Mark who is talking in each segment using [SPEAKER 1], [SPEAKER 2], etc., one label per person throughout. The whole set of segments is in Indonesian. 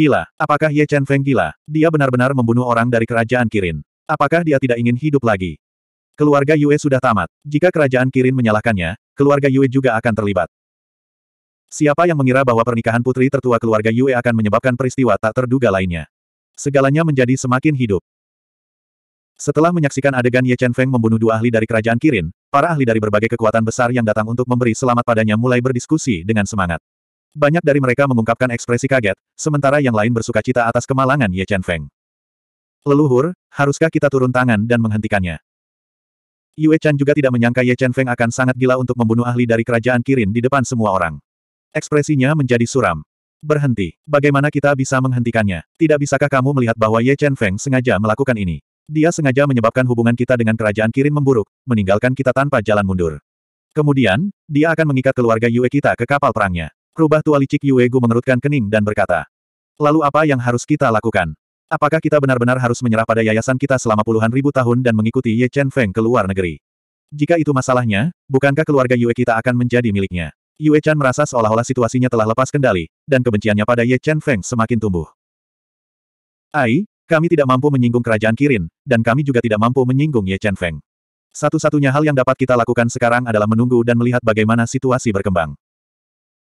[SPEAKER 1] Gila, apakah Ye Chen Feng gila? Dia benar-benar membunuh orang dari kerajaan Kirin. Apakah dia tidak ingin hidup lagi? Keluarga Yue sudah tamat. Jika kerajaan Kirin menyalahkannya, keluarga Yue juga akan terlibat. Siapa yang mengira bahwa pernikahan putri tertua keluarga Yue akan menyebabkan peristiwa tak terduga lainnya? Segalanya menjadi semakin hidup. Setelah menyaksikan adegan Ye Chen Feng membunuh dua ahli dari kerajaan Kirin, para ahli dari berbagai kekuatan besar yang datang untuk memberi selamat padanya mulai berdiskusi dengan semangat. Banyak dari mereka mengungkapkan ekspresi kaget, sementara yang lain bersuka cita atas kemalangan Ye Chen Feng. Leluhur, haruskah kita turun tangan dan menghentikannya? Yue Chan juga tidak menyangka Ye Chen Feng akan sangat gila untuk membunuh ahli dari kerajaan Kirin di depan semua orang. Ekspresinya menjadi suram. Berhenti. Bagaimana kita bisa menghentikannya? Tidak bisakah kamu melihat bahwa Ye Chen Feng sengaja melakukan ini? Dia sengaja menyebabkan hubungan kita dengan kerajaan Kirin memburuk, meninggalkan kita tanpa jalan mundur. Kemudian, dia akan mengikat keluarga Yue kita ke kapal perangnya. Rubah tua licik Yuegu mengerutkan kening dan berkata. Lalu apa yang harus kita lakukan? Apakah kita benar-benar harus menyerah pada yayasan kita selama puluhan ribu tahun dan mengikuti Ye Chen Feng ke luar negeri? Jika itu masalahnya, bukankah keluarga Yue kita akan menjadi miliknya? Yue Chan merasa seolah-olah situasinya telah lepas kendali, dan kebenciannya pada Ye Chen Feng semakin tumbuh. Ai, kami tidak mampu menyinggung kerajaan Kirin, dan kami juga tidak mampu menyinggung Ye Chen Feng. Satu-satunya hal yang dapat kita lakukan sekarang adalah menunggu dan melihat bagaimana situasi berkembang.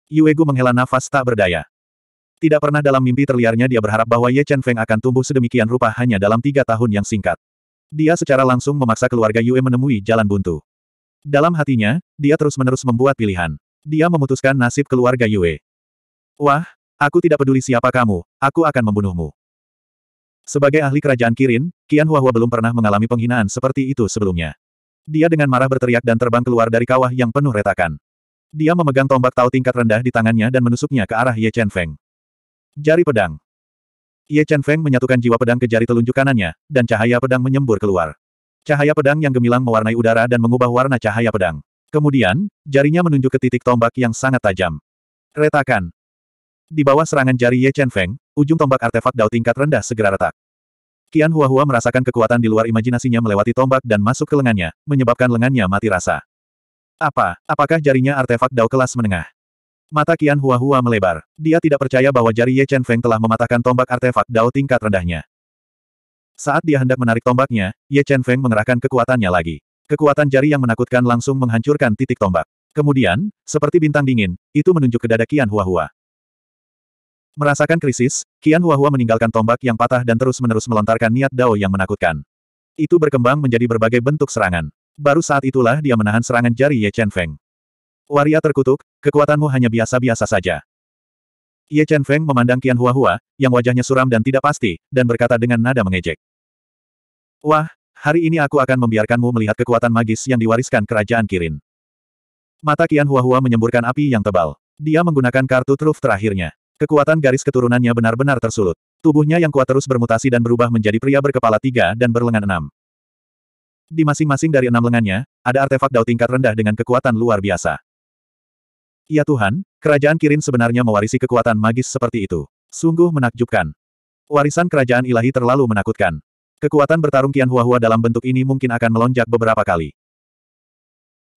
[SPEAKER 1] Yuegu menghela nafas tak berdaya. Tidak pernah dalam mimpi terliarnya dia berharap bahwa Ye Chen Feng akan tumbuh sedemikian rupa hanya dalam tiga tahun yang singkat. Dia secara langsung memaksa keluarga Yue menemui jalan buntu. Dalam hatinya, dia terus-menerus membuat pilihan. Dia memutuskan nasib keluarga Yue. Wah, aku tidak peduli siapa kamu, aku akan membunuhmu. Sebagai ahli kerajaan Kirin, Qian Huahua belum pernah mengalami penghinaan seperti itu sebelumnya. Dia dengan marah berteriak dan terbang keluar dari kawah yang penuh retakan. Dia memegang tombak tahu tingkat rendah di tangannya dan menusuknya ke arah Ye Chen Feng. Jari pedang. Ye Chen Feng menyatukan jiwa pedang ke jari telunjuk kanannya, dan cahaya pedang menyembur keluar. Cahaya pedang yang gemilang mewarnai udara dan mengubah warna cahaya pedang. Kemudian, jarinya menunjuk ke titik tombak yang sangat tajam. Retakan. Di bawah serangan jari Ye Chen Feng, ujung tombak artefak Dao tingkat rendah segera retak. Qian Hua Hua merasakan kekuatan di luar imajinasinya melewati tombak dan masuk ke lengannya, menyebabkan lengannya mati rasa. Apa, apakah jarinya artefak dao kelas menengah? Mata Kian Hua Hua melebar. Dia tidak percaya bahwa jari Ye Chen Feng telah mematahkan tombak artefak dao tingkat rendahnya. Saat dia hendak menarik tombaknya, Ye Chen Feng mengerahkan kekuatannya lagi. Kekuatan jari yang menakutkan langsung menghancurkan titik tombak. Kemudian, seperti bintang dingin, itu menunjuk ke dada Kian Hua Hua. Merasakan krisis, Kian Hua Hua meninggalkan tombak yang patah dan terus-menerus melontarkan niat dao yang menakutkan. Itu berkembang menjadi berbagai bentuk serangan. Baru saat itulah dia menahan serangan jari Ye Chen Feng. Waria terkutuk, kekuatanmu hanya biasa-biasa saja. Ye Chen Feng memandang Qian Hua Hua, yang wajahnya suram dan tidak pasti, dan berkata dengan nada mengejek. Wah, hari ini aku akan membiarkanmu melihat kekuatan magis yang diwariskan kerajaan Kirin. Mata Qian Hua Hua menyemburkan api yang tebal. Dia menggunakan kartu truf terakhirnya. Kekuatan garis keturunannya benar-benar tersulut. Tubuhnya yang kuat terus bermutasi dan berubah menjadi pria berkepala tiga dan berlengan enam. Di masing-masing dari enam lengannya, ada artefak dao tingkat rendah dengan kekuatan luar biasa. Ya Tuhan, kerajaan Kirin sebenarnya mewarisi kekuatan magis seperti itu. Sungguh menakjubkan. Warisan kerajaan ilahi terlalu menakutkan. Kekuatan bertarung kian Huahua dalam bentuk ini mungkin akan melonjak beberapa kali.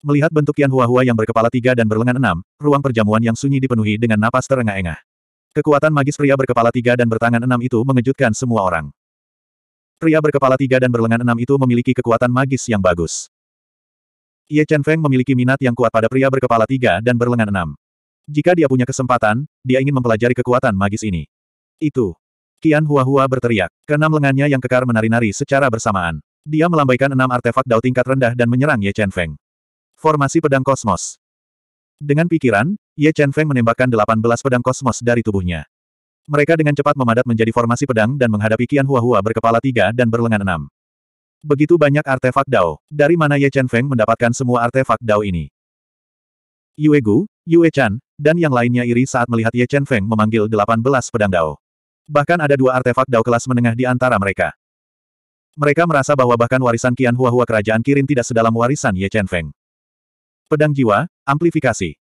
[SPEAKER 1] Melihat bentuk kian Huahua yang berkepala tiga dan berlengan enam, ruang perjamuan yang sunyi dipenuhi dengan napas terengah-engah. Kekuatan magis pria berkepala tiga dan bertangan enam itu mengejutkan semua orang. Pria berkepala tiga dan berlengan enam itu memiliki kekuatan magis yang bagus. Ye Chen Feng memiliki minat yang kuat pada pria berkepala tiga dan berlengan enam. Jika dia punya kesempatan, dia ingin mempelajari kekuatan magis ini. Itu. Kian Hua-Hua berteriak. Keenam lengannya yang kekar menari-nari secara bersamaan. Dia melambaikan enam artefak dao tingkat rendah dan menyerang Ye Chen Feng. Formasi pedang kosmos. Dengan pikiran, Ye Chen Feng menembakkan delapan belas pedang kosmos dari tubuhnya. Mereka dengan cepat memadat menjadi formasi pedang dan menghadapi Kian Hua-Hua berkepala tiga dan berlengan enam. Begitu banyak artefak Dao, dari mana Ye Chen Feng mendapatkan semua artefak Dao ini? Yue Gu, Yue Chan, dan yang lainnya iri saat melihat Ye Chen Feng memanggil delapan belas pedang Dao. Bahkan ada dua artefak Dao kelas menengah di antara mereka. Mereka merasa bahwa bahkan warisan Kian Hua-Hua kerajaan Kirin tidak sedalam warisan Ye Chen Feng. Pedang Jiwa, Amplifikasi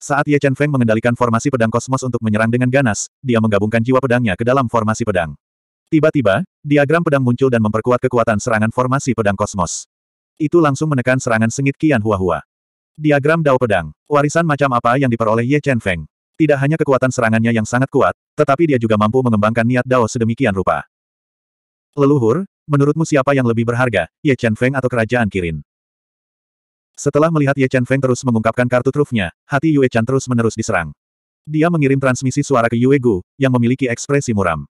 [SPEAKER 1] saat Ye Chen Feng mengendalikan formasi pedang kosmos untuk menyerang dengan ganas, dia menggabungkan jiwa pedangnya ke dalam formasi pedang. Tiba-tiba, diagram pedang muncul dan memperkuat kekuatan serangan formasi pedang kosmos. Itu langsung menekan serangan sengit Qian Huahua. Diagram Dao Pedang, warisan macam apa yang diperoleh Ye Chen Feng? Tidak hanya kekuatan serangannya yang sangat kuat, tetapi dia juga mampu mengembangkan niat Dao sedemikian rupa. Leluhur, menurutmu siapa yang lebih berharga, Ye Chen Feng atau Kerajaan Kirin? Setelah melihat Ye Chen Feng terus mengungkapkan kartu trufnya, hati Yue Chan terus-menerus diserang. Dia mengirim transmisi suara ke Yue Gu, yang memiliki ekspresi muram.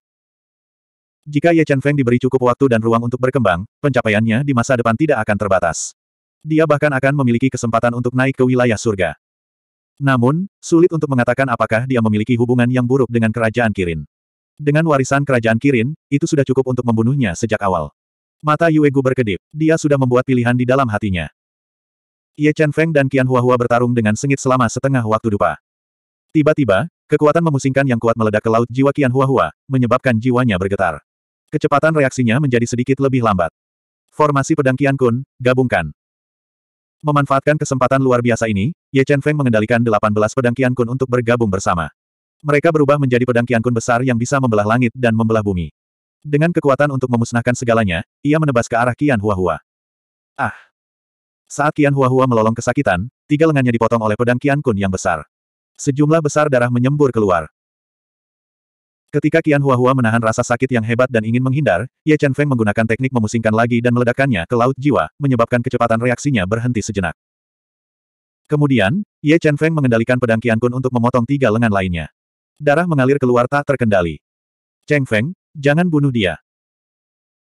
[SPEAKER 1] Jika Ye Chen Feng diberi cukup waktu dan ruang untuk berkembang, pencapaiannya di masa depan tidak akan terbatas. Dia bahkan akan memiliki kesempatan untuk naik ke wilayah surga. Namun, sulit untuk mengatakan apakah dia memiliki hubungan yang buruk dengan kerajaan Kirin. Dengan warisan kerajaan Kirin, itu sudah cukup untuk membunuhnya sejak awal. Mata Yue Gu berkedip, dia sudah membuat pilihan di dalam hatinya. Ye Chen Feng dan Qian Huahua bertarung dengan sengit selama setengah waktu dupa. Tiba-tiba, kekuatan memusingkan yang kuat meledak ke laut jiwa Qian Huahua, menyebabkan jiwanya bergetar. Kecepatan reaksinya menjadi sedikit lebih lambat. Formasi pedang Qian Kun, gabungkan. Memanfaatkan kesempatan luar biasa ini, Ye Chen Feng mengendalikan 18 pedang Qian Kun untuk bergabung bersama. Mereka berubah menjadi pedang Qian Kun besar yang bisa membelah langit dan membelah bumi. Dengan kekuatan untuk memusnahkan segalanya, ia menebas ke arah Qian Huahua. Ah! Saat Qian Huahua melolong kesakitan, tiga lengannya dipotong oleh pedang Qian Kun yang besar. Sejumlah besar darah menyembur keluar. Ketika Qian Huahua menahan rasa sakit yang hebat dan ingin menghindar, Ye Chen Feng menggunakan teknik memusingkan lagi dan meledakkannya ke laut jiwa, menyebabkan kecepatan reaksinya berhenti sejenak. Kemudian, Ye Chen Feng mengendalikan pedang Qian Kun untuk memotong tiga lengan lainnya. Darah mengalir keluar tak terkendali. Cheng Feng, jangan bunuh dia.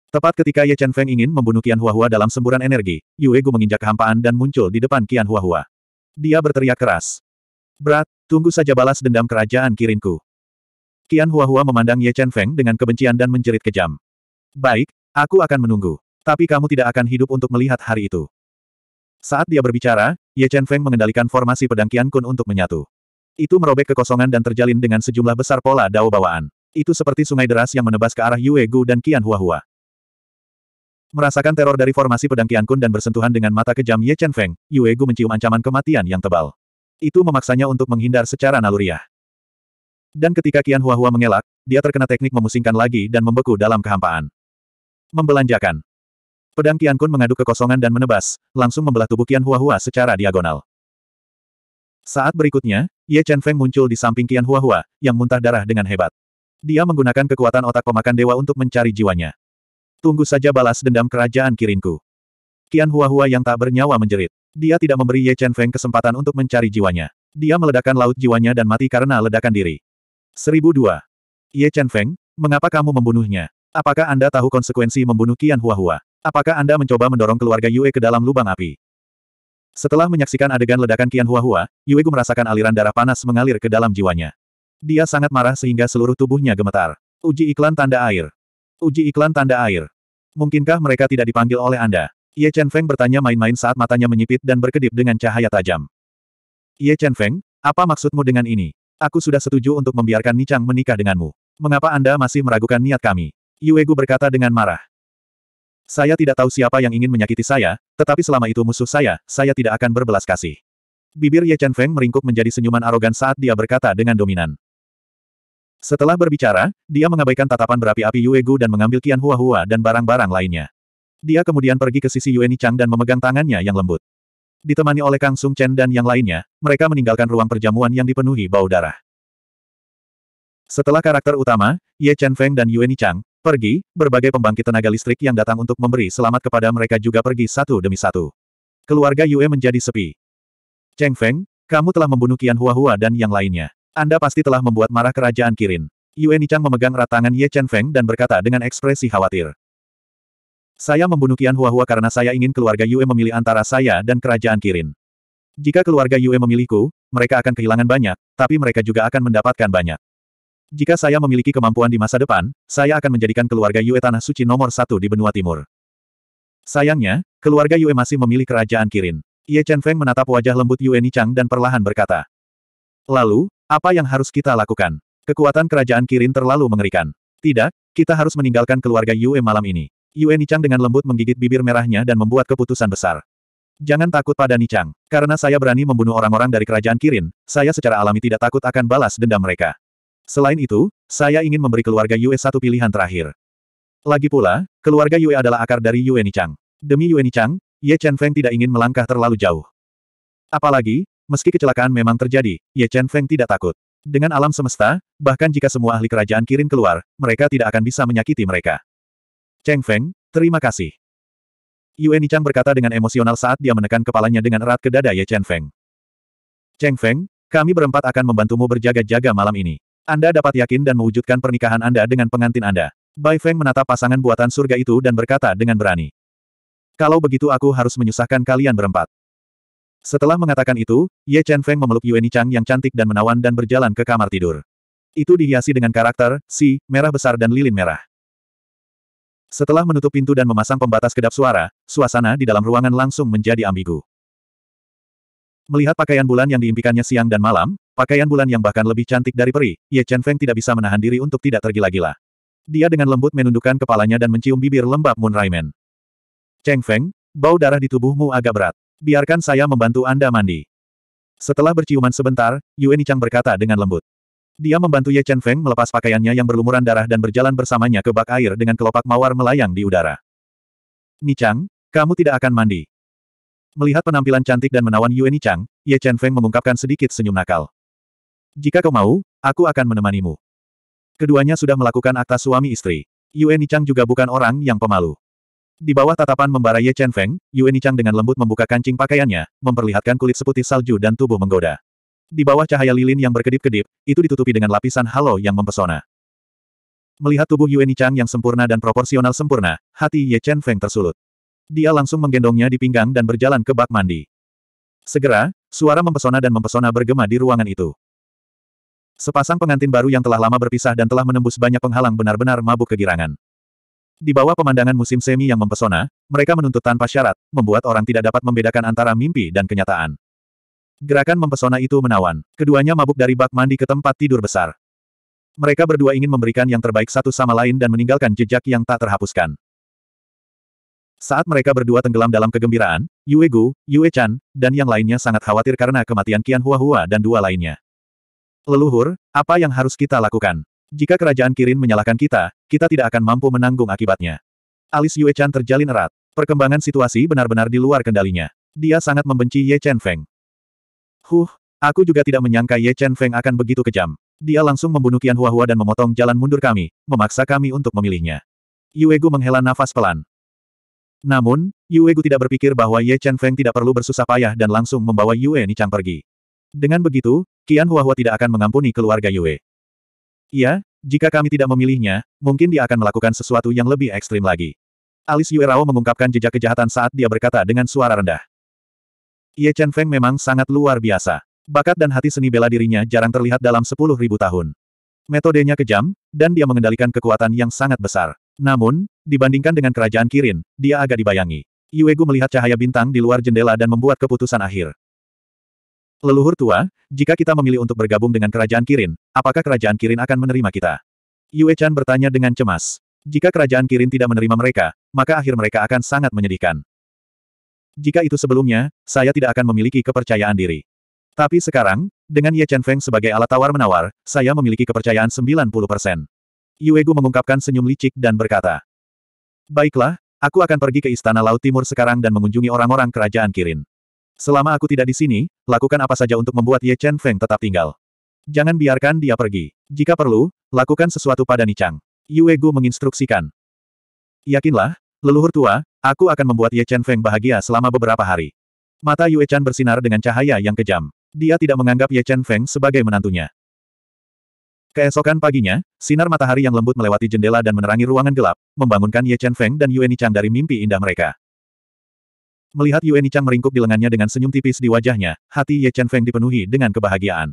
[SPEAKER 1] Tepat ketika Ye Chen Feng ingin membunuh Qian Hua dalam semburan energi, Yue Gu menginjak kehampaan dan muncul di depan Qian Hua. Dia berteriak keras. Berat, tunggu saja balas dendam kerajaan Kirinku. Qian Hua memandang Ye Chen Feng dengan kebencian dan menjerit kejam. Baik, aku akan menunggu. Tapi kamu tidak akan hidup untuk melihat hari itu. Saat dia berbicara, Ye Chen Feng mengendalikan formasi pedang Qian Kun untuk menyatu. Itu merobek kekosongan dan terjalin dengan sejumlah besar pola dao bawaan. Itu seperti sungai deras yang menebas ke arah Yue Gu dan Qian Hua. Merasakan teror dari formasi pedang Kun dan bersentuhan dengan mata kejam Ye Chen Feng, Yue Gu mencium ancaman kematian yang tebal. Itu memaksanya untuk menghindar secara naluriah. Dan ketika Kian Hua Hua mengelak, dia terkena teknik memusingkan lagi dan membeku dalam kehampaan. Membelanjakan. Pedang Kian Kun mengadu kekosongan dan menebas, langsung membelah tubuh Kian Hua Hua secara diagonal. Saat berikutnya, Ye Chen Feng muncul di samping Kian Hua Hua, yang muntah darah dengan hebat. Dia menggunakan kekuatan otak pemakan dewa untuk mencari jiwanya. Tunggu saja balas dendam kerajaan Kirinku. Kian Hua-Hua yang tak bernyawa menjerit. Dia tidak memberi Ye Chen Feng kesempatan untuk mencari jiwanya. Dia meledakkan laut jiwanya dan mati karena ledakan diri. 1002. Ye Chen Feng, mengapa kamu membunuhnya? Apakah Anda tahu konsekuensi membunuh Kian Hua-Hua? Apakah Anda mencoba mendorong keluarga Yue ke dalam lubang api? Setelah menyaksikan adegan ledakan Kian Hua-Hua, Yue Gu merasakan aliran darah panas mengalir ke dalam jiwanya. Dia sangat marah sehingga seluruh tubuhnya gemetar. Uji iklan tanda air. Uji iklan tanda air. Mungkinkah mereka tidak dipanggil oleh Anda? Ye Chen Feng bertanya main-main saat matanya menyipit dan berkedip dengan cahaya tajam. Ye Chen Feng, apa maksudmu dengan ini? Aku sudah setuju untuk membiarkan Ni Chang menikah denganmu. Mengapa Anda masih meragukan niat kami? Yuegu berkata dengan marah. Saya tidak tahu siapa yang ingin menyakiti saya, tetapi selama itu musuh saya, saya tidak akan berbelas kasih. Bibir Ye Chen Feng meringkuk menjadi senyuman arogan saat dia berkata dengan dominan. Setelah berbicara, dia mengabaikan tatapan berapi-api Yue Gu dan mengambil Qian Hua Hua dan barang-barang lainnya. Dia kemudian pergi ke sisi Yue Nichang dan memegang tangannya yang lembut. Ditemani oleh Kang Sung Chen dan yang lainnya, mereka meninggalkan ruang perjamuan yang dipenuhi bau darah. Setelah karakter utama, Ye Chen Feng dan Yue Nichang, pergi, berbagai pembangkit tenaga listrik yang datang untuk memberi selamat kepada mereka juga pergi satu demi satu. Keluarga Yue menjadi sepi. Cheng Feng, kamu telah membunuh Qian Hua Hua dan yang lainnya. Anda pasti telah membuat marah kerajaan Kirin. Yue Nichang memegang erat tangan Ye Chen Feng dan berkata dengan ekspresi khawatir. Saya membunuh Qian Huahua karena saya ingin keluarga Yue memilih antara saya dan kerajaan Kirin. Jika keluarga Yue memilihku, mereka akan kehilangan banyak, tapi mereka juga akan mendapatkan banyak. Jika saya memiliki kemampuan di masa depan, saya akan menjadikan keluarga Yue Tanah Suci nomor satu di benua timur. Sayangnya, keluarga Yue masih memilih kerajaan Kirin. Ye Chen Feng menatap wajah lembut Yue Nichang dan perlahan berkata. Lalu, apa yang harus kita lakukan? Kekuatan kerajaan Kirin terlalu mengerikan. Tidak, kita harus meninggalkan keluarga Yue malam ini. Yue Nichang dengan lembut menggigit bibir merahnya dan membuat keputusan besar. Jangan takut pada Nichang, karena saya berani membunuh orang-orang dari kerajaan Kirin, saya secara alami tidak takut akan balas dendam mereka. Selain itu, saya ingin memberi keluarga Yue satu pilihan terakhir. Lagi pula, keluarga Yue adalah akar dari Yue Nichang. Demi Yue Nichang, Ye Chen Feng tidak ingin melangkah terlalu jauh. Apalagi, Meski kecelakaan memang terjadi, Ye Chen Feng tidak takut. Dengan alam semesta, bahkan jika semua ahli kerajaan kirim keluar, mereka tidak akan bisa menyakiti mereka. Cheng Feng, terima kasih. Yue Nichang berkata dengan emosional saat dia menekan kepalanya dengan erat ke dada Ye Chen Feng. Cheng Feng, kami berempat akan membantumu berjaga-jaga malam ini. Anda dapat yakin dan mewujudkan pernikahan Anda dengan pengantin Anda. Bai Feng menatap pasangan buatan surga itu dan berkata dengan berani. Kalau begitu aku harus menyusahkan kalian berempat. Setelah mengatakan itu, Ye Chen Feng memeluk Yueni Chang yang cantik dan menawan dan berjalan ke kamar tidur. Itu dihiasi dengan karakter, si, merah besar dan lilin merah. Setelah menutup pintu dan memasang pembatas kedap suara, suasana di dalam ruangan langsung menjadi ambigu. Melihat pakaian bulan yang diimpikannya siang dan malam, pakaian bulan yang bahkan lebih cantik dari peri, Ye Chen Feng tidak bisa menahan diri untuk tidak tergila-gila. Dia dengan lembut menundukkan kepalanya dan mencium bibir lembab Moon Raimen. Cheng Feng, bau darah di tubuhmu agak berat. Biarkan saya membantu Anda mandi. Setelah berciuman sebentar, Yue Nichang berkata dengan lembut. Dia membantu Ye Chen Feng melepas pakaiannya yang berlumuran darah dan berjalan bersamanya ke bak air dengan kelopak mawar melayang di udara. Nichang, kamu tidak akan mandi. Melihat penampilan cantik dan menawan Yue Nichang, Ye Chen Feng mengungkapkan sedikit senyum nakal. Jika kau mau, aku akan menemanimu. Keduanya sudah melakukan akta suami istri. Yue Nichang juga bukan orang yang pemalu. Di bawah tatapan membara Ye Chen Feng, Yue Nichang dengan lembut membuka kancing pakaiannya, memperlihatkan kulit seputih salju dan tubuh menggoda. Di bawah cahaya lilin yang berkedip-kedip, itu ditutupi dengan lapisan halo yang mempesona. Melihat tubuh Yue Nichang yang sempurna dan proporsional sempurna, hati Ye Chen Feng tersulut. Dia langsung menggendongnya di pinggang dan berjalan ke bak mandi. Segera, suara mempesona dan mempesona bergema di ruangan itu. Sepasang pengantin baru yang telah lama berpisah dan telah menembus banyak penghalang benar-benar mabuk kegirangan. Di bawah pemandangan musim semi yang mempesona, mereka menuntut tanpa syarat, membuat orang tidak dapat membedakan antara mimpi dan kenyataan. Gerakan mempesona itu menawan. Keduanya mabuk dari bak mandi ke tempat tidur besar. Mereka berdua ingin memberikan yang terbaik satu sama lain dan meninggalkan jejak yang tak terhapuskan. Saat mereka berdua tenggelam dalam kegembiraan, Yue Gu, Yue Chan, dan yang lainnya sangat khawatir karena kematian Qian Hua Hua dan dua lainnya. Leluhur, apa yang harus kita lakukan? Jika kerajaan Kirin menyalahkan kita, kita tidak akan mampu menanggung akibatnya. Alis Yue Chan terjalin erat. Perkembangan situasi benar-benar di luar kendalinya. Dia sangat membenci Ye Chen Feng. Huh, aku juga tidak menyangka Ye Chen Feng akan begitu kejam. Dia langsung membunuh Qian Huahua dan memotong jalan mundur kami, memaksa kami untuk memilihnya. Yue Gu menghela nafas pelan. Namun, Yue Gu tidak berpikir bahwa Ye Chen Feng tidak perlu bersusah payah dan langsung membawa Yue Ni Chang pergi. Dengan begitu, Qian Huahua tidak akan mengampuni keluarga Yue. Iya, jika kami tidak memilihnya, mungkin dia akan melakukan sesuatu yang lebih ekstrim lagi. Alis Yue Rao mengungkapkan jejak kejahatan saat dia berkata dengan suara rendah. Ye Chen Feng memang sangat luar biasa. Bakat dan hati seni bela dirinya jarang terlihat dalam sepuluh ribu tahun. Metodenya kejam, dan dia mengendalikan kekuatan yang sangat besar. Namun, dibandingkan dengan kerajaan Kirin, dia agak dibayangi. Yuegu melihat cahaya bintang di luar jendela dan membuat keputusan akhir. Leluhur tua, jika kita memilih untuk bergabung dengan kerajaan Kirin, apakah kerajaan Kirin akan menerima kita? Yue Chan bertanya dengan cemas. Jika kerajaan Kirin tidak menerima mereka, maka akhir mereka akan sangat menyedihkan. Jika itu sebelumnya, saya tidak akan memiliki kepercayaan diri. Tapi sekarang, dengan Ye Chen Feng sebagai alat tawar-menawar, saya memiliki kepercayaan 90%. Yue Gu mengungkapkan senyum licik dan berkata, Baiklah, aku akan pergi ke Istana Laut Timur sekarang dan mengunjungi orang-orang kerajaan Kirin. Selama aku tidak di sini, lakukan apa saja untuk membuat Ye Chen Feng tetap tinggal. Jangan biarkan dia pergi. Jika perlu, lakukan sesuatu pada Nichang. Yue Gu menginstruksikan. Yakinlah, leluhur tua, aku akan membuat Ye Chen Feng bahagia selama beberapa hari. Mata Yue Chan bersinar dengan cahaya yang kejam. Dia tidak menganggap Ye Chen Feng sebagai menantunya. Keesokan paginya, sinar matahari yang lembut melewati jendela dan menerangi ruangan gelap, membangunkan Ye Chen Feng dan Yue Nichang dari mimpi indah mereka. Melihat Yue Nichang meringkuk di lengannya dengan senyum tipis di wajahnya, hati Ye Chen Feng dipenuhi dengan kebahagiaan.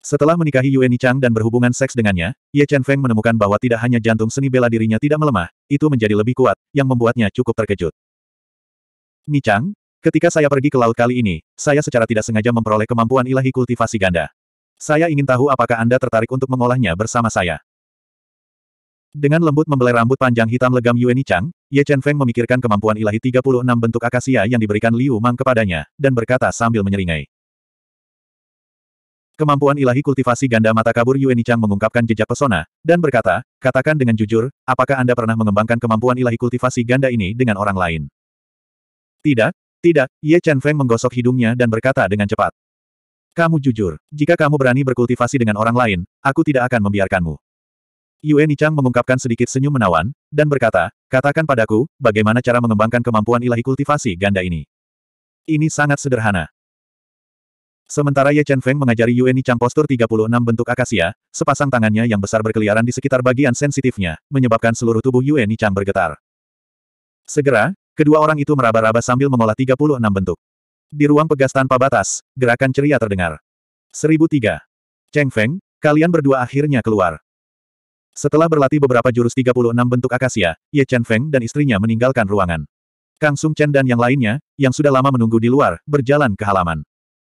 [SPEAKER 1] Setelah menikahi Yue Nichang dan berhubungan seks dengannya, Ye Chen Feng menemukan bahwa tidak hanya jantung seni bela dirinya tidak melemah, itu menjadi lebih kuat, yang membuatnya cukup terkejut. Nichang, ketika saya pergi ke laut kali ini, saya secara tidak sengaja memperoleh kemampuan ilahi kultivasi ganda. Saya ingin tahu apakah Anda tertarik untuk mengolahnya bersama saya. Dengan lembut membelai rambut panjang hitam legam Yueni Chang, Ye Chen Feng memikirkan kemampuan ilahi 36 bentuk akasia yang diberikan Liu Mang kepadanya, dan berkata sambil menyeringai. Kemampuan ilahi kultivasi ganda mata kabur Yueni Chang mengungkapkan jejak pesona, dan berkata, katakan dengan jujur, apakah Anda pernah mengembangkan kemampuan ilahi kultivasi ganda ini dengan orang lain? Tidak, tidak, Ye Chen Feng menggosok hidungnya dan berkata dengan cepat. Kamu jujur, jika kamu berani berkultivasi dengan orang lain, aku tidak akan membiarkanmu. Yue Nichang mengungkapkan sedikit senyum menawan, dan berkata, katakan padaku, bagaimana cara mengembangkan kemampuan ilahi kultivasi ganda ini. Ini sangat sederhana. Sementara Ye Chen Feng mengajari Yue Nichang postur 36 bentuk akasia, sepasang tangannya yang besar berkeliaran di sekitar bagian sensitifnya, menyebabkan seluruh tubuh Yue Nichang bergetar. Segera, kedua orang itu meraba-raba sambil mengolah 36 bentuk. Di ruang pegas tanpa batas, gerakan ceria terdengar. 1003. Cheng Feng, kalian berdua akhirnya keluar. Setelah berlatih beberapa jurus 36 bentuk akasia, Ye Chen Feng dan istrinya meninggalkan ruangan. Kang Sung Chen dan yang lainnya, yang sudah lama menunggu di luar, berjalan ke halaman.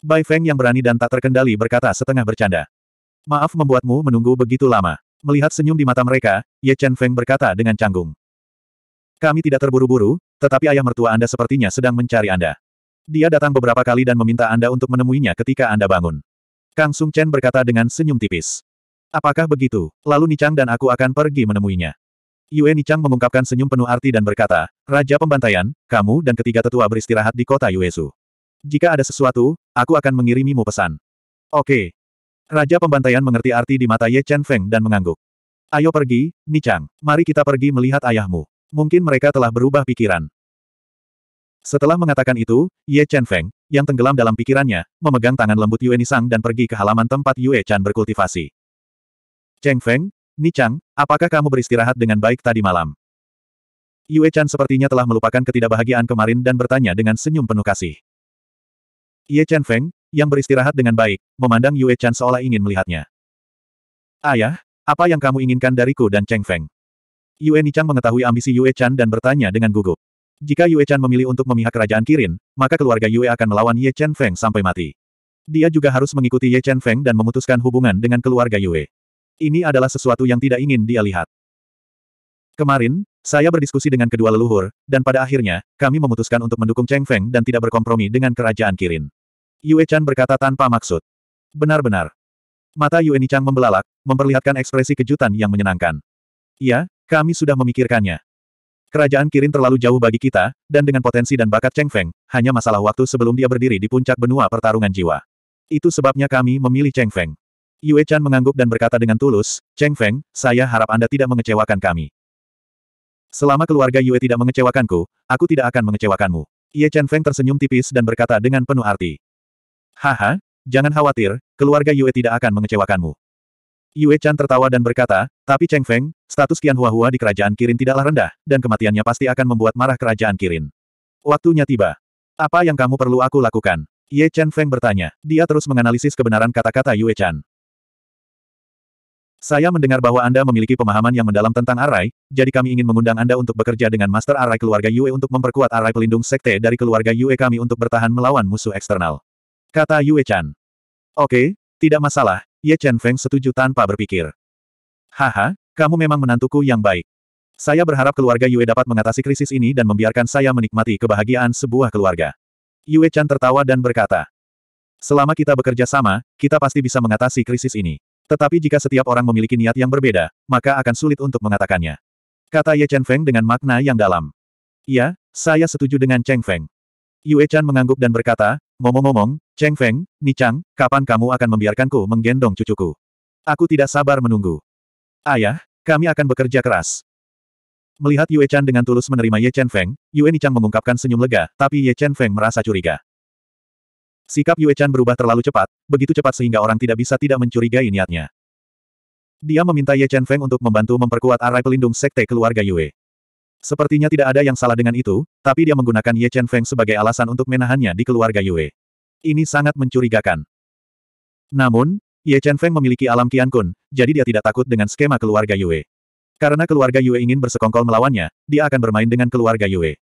[SPEAKER 1] Bai Feng yang berani dan tak terkendali berkata setengah bercanda. Maaf membuatmu menunggu begitu lama. Melihat senyum di mata mereka, Ye Chen Feng berkata dengan canggung. Kami tidak terburu-buru, tetapi ayah mertua Anda sepertinya sedang mencari Anda. Dia datang beberapa kali dan meminta Anda untuk menemuinya ketika Anda bangun. Kang Sung Chen berkata dengan senyum tipis. Apakah begitu? Lalu Nichang dan aku akan pergi menemuinya. Yue Nichang mengungkapkan senyum penuh arti dan berkata, Raja Pembantaian, kamu dan ketiga tetua beristirahat di kota Yuezu. Jika ada sesuatu, aku akan mengirimimu pesan. Oke. Raja Pembantaian mengerti arti di mata Ye Chen Feng dan mengangguk. Ayo pergi, Nichang. Mari kita pergi melihat ayahmu. Mungkin mereka telah berubah pikiran. Setelah mengatakan itu, Ye Chen Feng, yang tenggelam dalam pikirannya, memegang tangan lembut Yue Nisang dan pergi ke halaman tempat Yue Chan berkultivasi. Cheng Feng, Chang, apakah kamu beristirahat dengan baik tadi malam? Yue Chan sepertinya telah melupakan ketidakbahagiaan kemarin dan bertanya dengan senyum penuh kasih. Ye Chen Feng, yang beristirahat dengan baik, memandang Yue Chan seolah ingin melihatnya. Ayah, apa yang kamu inginkan dariku dan Cheng Feng? Yue Chang mengetahui ambisi Yue Chan dan bertanya dengan gugup. Jika Yue Chan memilih untuk memihak kerajaan Kirin, maka keluarga Yue akan melawan Ye Chen Feng sampai mati. Dia juga harus mengikuti Ye Chen Feng dan memutuskan hubungan dengan keluarga Yue. Ini adalah sesuatu yang tidak ingin dia lihat. Kemarin, saya berdiskusi dengan kedua leluhur, dan pada akhirnya, kami memutuskan untuk mendukung Cheng Feng dan tidak berkompromi dengan kerajaan Kirin. Yue Chan berkata tanpa maksud. Benar-benar. Mata Yue Nichang membelalak, memperlihatkan ekspresi kejutan yang menyenangkan. Ya, kami sudah memikirkannya. Kerajaan Kirin terlalu jauh bagi kita, dan dengan potensi dan bakat Cheng Feng, hanya masalah waktu sebelum dia berdiri di puncak benua pertarungan jiwa. Itu sebabnya kami memilih Cheng Feng. Yue Chan mengangguk dan berkata dengan tulus, Cheng Feng, saya harap Anda tidak mengecewakan kami. Selama keluarga Yue tidak mengecewakanku, aku tidak akan mengecewakanmu. Yue Chen Feng tersenyum tipis dan berkata dengan penuh arti. Haha, jangan khawatir, keluarga Yue tidak akan mengecewakanmu. Yue Chan tertawa dan berkata, tapi Cheng Feng, status kian Hua Hua di kerajaan Kirin tidaklah rendah, dan kematiannya pasti akan membuat marah kerajaan Kirin. Waktunya tiba. Apa yang kamu perlu aku lakukan? Ye Chen Feng bertanya. Dia terus menganalisis kebenaran kata-kata Yue Chan. Saya mendengar bahwa Anda memiliki pemahaman yang mendalam tentang Arai, jadi kami ingin mengundang Anda untuk bekerja dengan Master Arai keluarga Yue untuk memperkuat Arai pelindung sekte dari keluarga Yue kami untuk bertahan melawan musuh eksternal. Kata Yue Chan. Oke, tidak masalah, Ye Chen Feng setuju tanpa berpikir. Haha, kamu memang menantuku yang baik. Saya berharap keluarga Yue dapat mengatasi krisis ini dan membiarkan saya menikmati kebahagiaan sebuah keluarga. Yue Chan tertawa dan berkata, Selama kita bekerja sama, kita pasti bisa mengatasi krisis ini. Tetapi jika setiap orang memiliki niat yang berbeda, maka akan sulit untuk mengatakannya. Kata Ye Chen Feng dengan makna yang dalam. Ya, saya setuju dengan Cheng Feng. Yue Chan mengangguk dan berkata, ngomong-ngomong, Cheng Feng, Ni Chang, kapan kamu akan membiarkanku menggendong cucuku? Aku tidak sabar menunggu. Ayah, kami akan bekerja keras. Melihat Yue Chan dengan tulus menerima Ye Chen Feng, Yue Ni Chang mengungkapkan senyum lega, tapi Ye Chen Feng merasa curiga. Sikap Yue Chan berubah terlalu cepat, begitu cepat sehingga orang tidak bisa tidak mencurigai niatnya. Dia meminta Ye Chen Feng untuk membantu memperkuat arai pelindung sekte keluarga Yue. Sepertinya tidak ada yang salah dengan itu, tapi dia menggunakan Ye Chen Feng sebagai alasan untuk menahannya di keluarga Yue. Ini sangat mencurigakan. Namun, Ye Chen Feng memiliki alam Qian Kun, jadi dia tidak takut dengan skema keluarga Yue. Karena keluarga Yue ingin bersekongkol melawannya, dia akan bermain dengan keluarga Yue.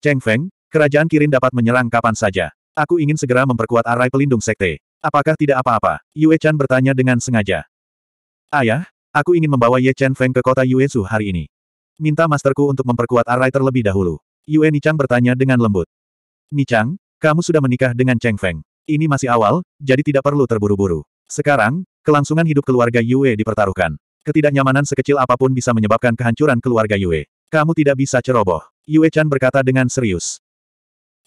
[SPEAKER 1] Cheng Feng, kerajaan Kirin dapat menyerang kapan saja. Aku ingin segera memperkuat arai pelindung sekte. Apakah tidak apa-apa? Yue Chan bertanya dengan sengaja. Ayah, aku ingin membawa Ye Chen Feng ke kota Yue Su hari ini. Minta masterku untuk memperkuat arai terlebih dahulu. Yue Ni Chang bertanya dengan lembut. Ni Chang, kamu sudah menikah dengan Cheng Feng. Ini masih awal, jadi tidak perlu terburu-buru. Sekarang, kelangsungan hidup keluarga Yue dipertaruhkan. Ketidaknyamanan sekecil apapun bisa menyebabkan kehancuran keluarga Yue. Kamu tidak bisa ceroboh. Yue Chan berkata dengan serius.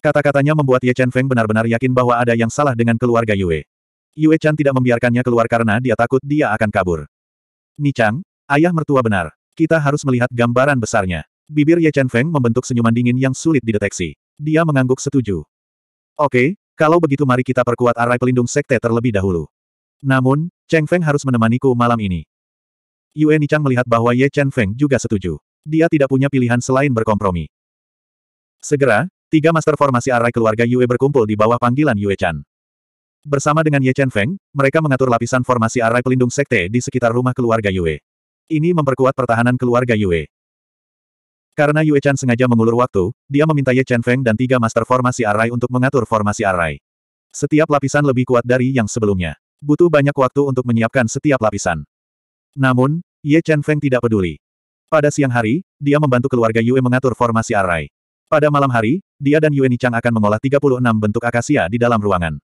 [SPEAKER 1] Kata-katanya membuat Ye Chen Feng benar-benar yakin bahwa ada yang salah dengan keluarga Yue. Yue Chan tidak membiarkannya keluar karena dia takut dia akan kabur. Ni Chang, ayah mertua benar. Kita harus melihat gambaran besarnya. Bibir Ye Chen Feng membentuk senyuman dingin yang sulit dideteksi. Dia mengangguk setuju. Oke, kalau begitu mari kita perkuat arai pelindung sekte terlebih dahulu. Namun, Cheng Feng harus menemaniku malam ini. Yue Ni Chang melihat bahwa Ye Chen Feng juga setuju. Dia tidak punya pilihan selain berkompromi. Segera, Tiga master formasi arai keluarga Yue berkumpul di bawah panggilan Yue Chan. Bersama dengan Ye Chen Feng, mereka mengatur lapisan formasi arai pelindung sekte di sekitar rumah keluarga Yue. Ini memperkuat pertahanan keluarga Yue. Karena Yue Chan sengaja mengulur waktu, dia meminta Ye Chen Feng dan tiga master formasi arai untuk mengatur formasi arai. Setiap lapisan lebih kuat dari yang sebelumnya. Butuh banyak waktu untuk menyiapkan setiap lapisan. Namun, Ye Chen Feng tidak peduli. Pada siang hari, dia membantu keluarga Yue mengatur formasi arai. Pada malam hari, dia dan Yue Nichang akan mengolah 36 bentuk akasia di dalam ruangan.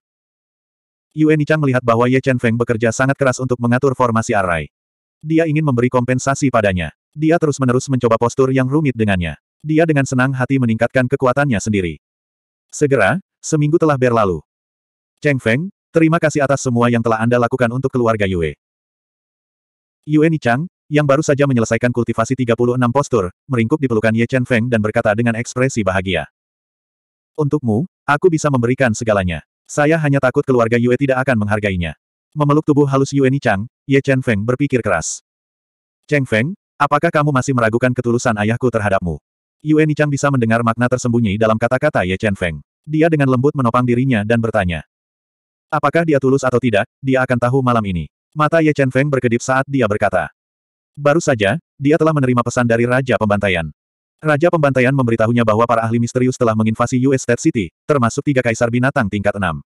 [SPEAKER 1] Yue Nichang melihat bahwa Ye Chen Feng bekerja sangat keras untuk mengatur formasi arai. Dia ingin memberi kompensasi padanya. Dia terus-menerus mencoba postur yang rumit dengannya. Dia dengan senang hati meningkatkan kekuatannya sendiri. Segera, seminggu telah berlalu. Cheng Feng, terima kasih atas semua yang telah Anda lakukan untuk keluarga Yue. Yue Nichang, yang baru saja menyelesaikan kultivasi 36 postur, meringkuk di pelukan Ye Chen Feng dan berkata dengan ekspresi bahagia. Untukmu, aku bisa memberikan segalanya. Saya hanya takut keluarga Yue tidak akan menghargainya. Memeluk tubuh halus Yue Nichang, Ye Chen Feng berpikir keras. Cheng Feng, apakah kamu masih meragukan ketulusan ayahku terhadapmu? Yue Nichang bisa mendengar makna tersembunyi dalam kata-kata Ye Chen Feng. Dia dengan lembut menopang dirinya dan bertanya. Apakah dia tulus atau tidak, dia akan tahu malam ini. Mata Ye Chen Feng berkedip saat dia berkata. Baru saja, dia telah menerima pesan dari Raja Pembantaian. Raja Pembantaian memberitahunya bahwa para ahli misterius telah menginvasi US State City, termasuk tiga kaisar binatang tingkat enam.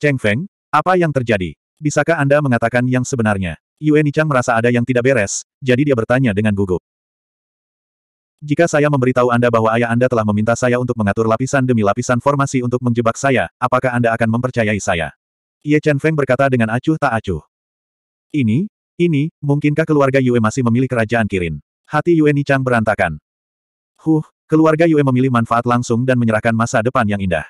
[SPEAKER 1] Cheng Feng, apa yang terjadi? Bisakah Anda mengatakan yang sebenarnya? Yue Nichang merasa ada yang tidak beres, jadi dia bertanya dengan gugup. Jika saya memberitahu Anda bahwa ayah Anda telah meminta saya untuk mengatur lapisan demi lapisan formasi untuk menjebak saya, apakah Anda akan mempercayai saya? Ye Chen Feng berkata dengan acuh tak acuh. Ini, ini, mungkinkah keluarga Yue masih memilih kerajaan Kirin? Hati Yue Nichang berantakan. Huh, keluarga Yue memilih manfaat langsung dan menyerahkan masa depan yang indah.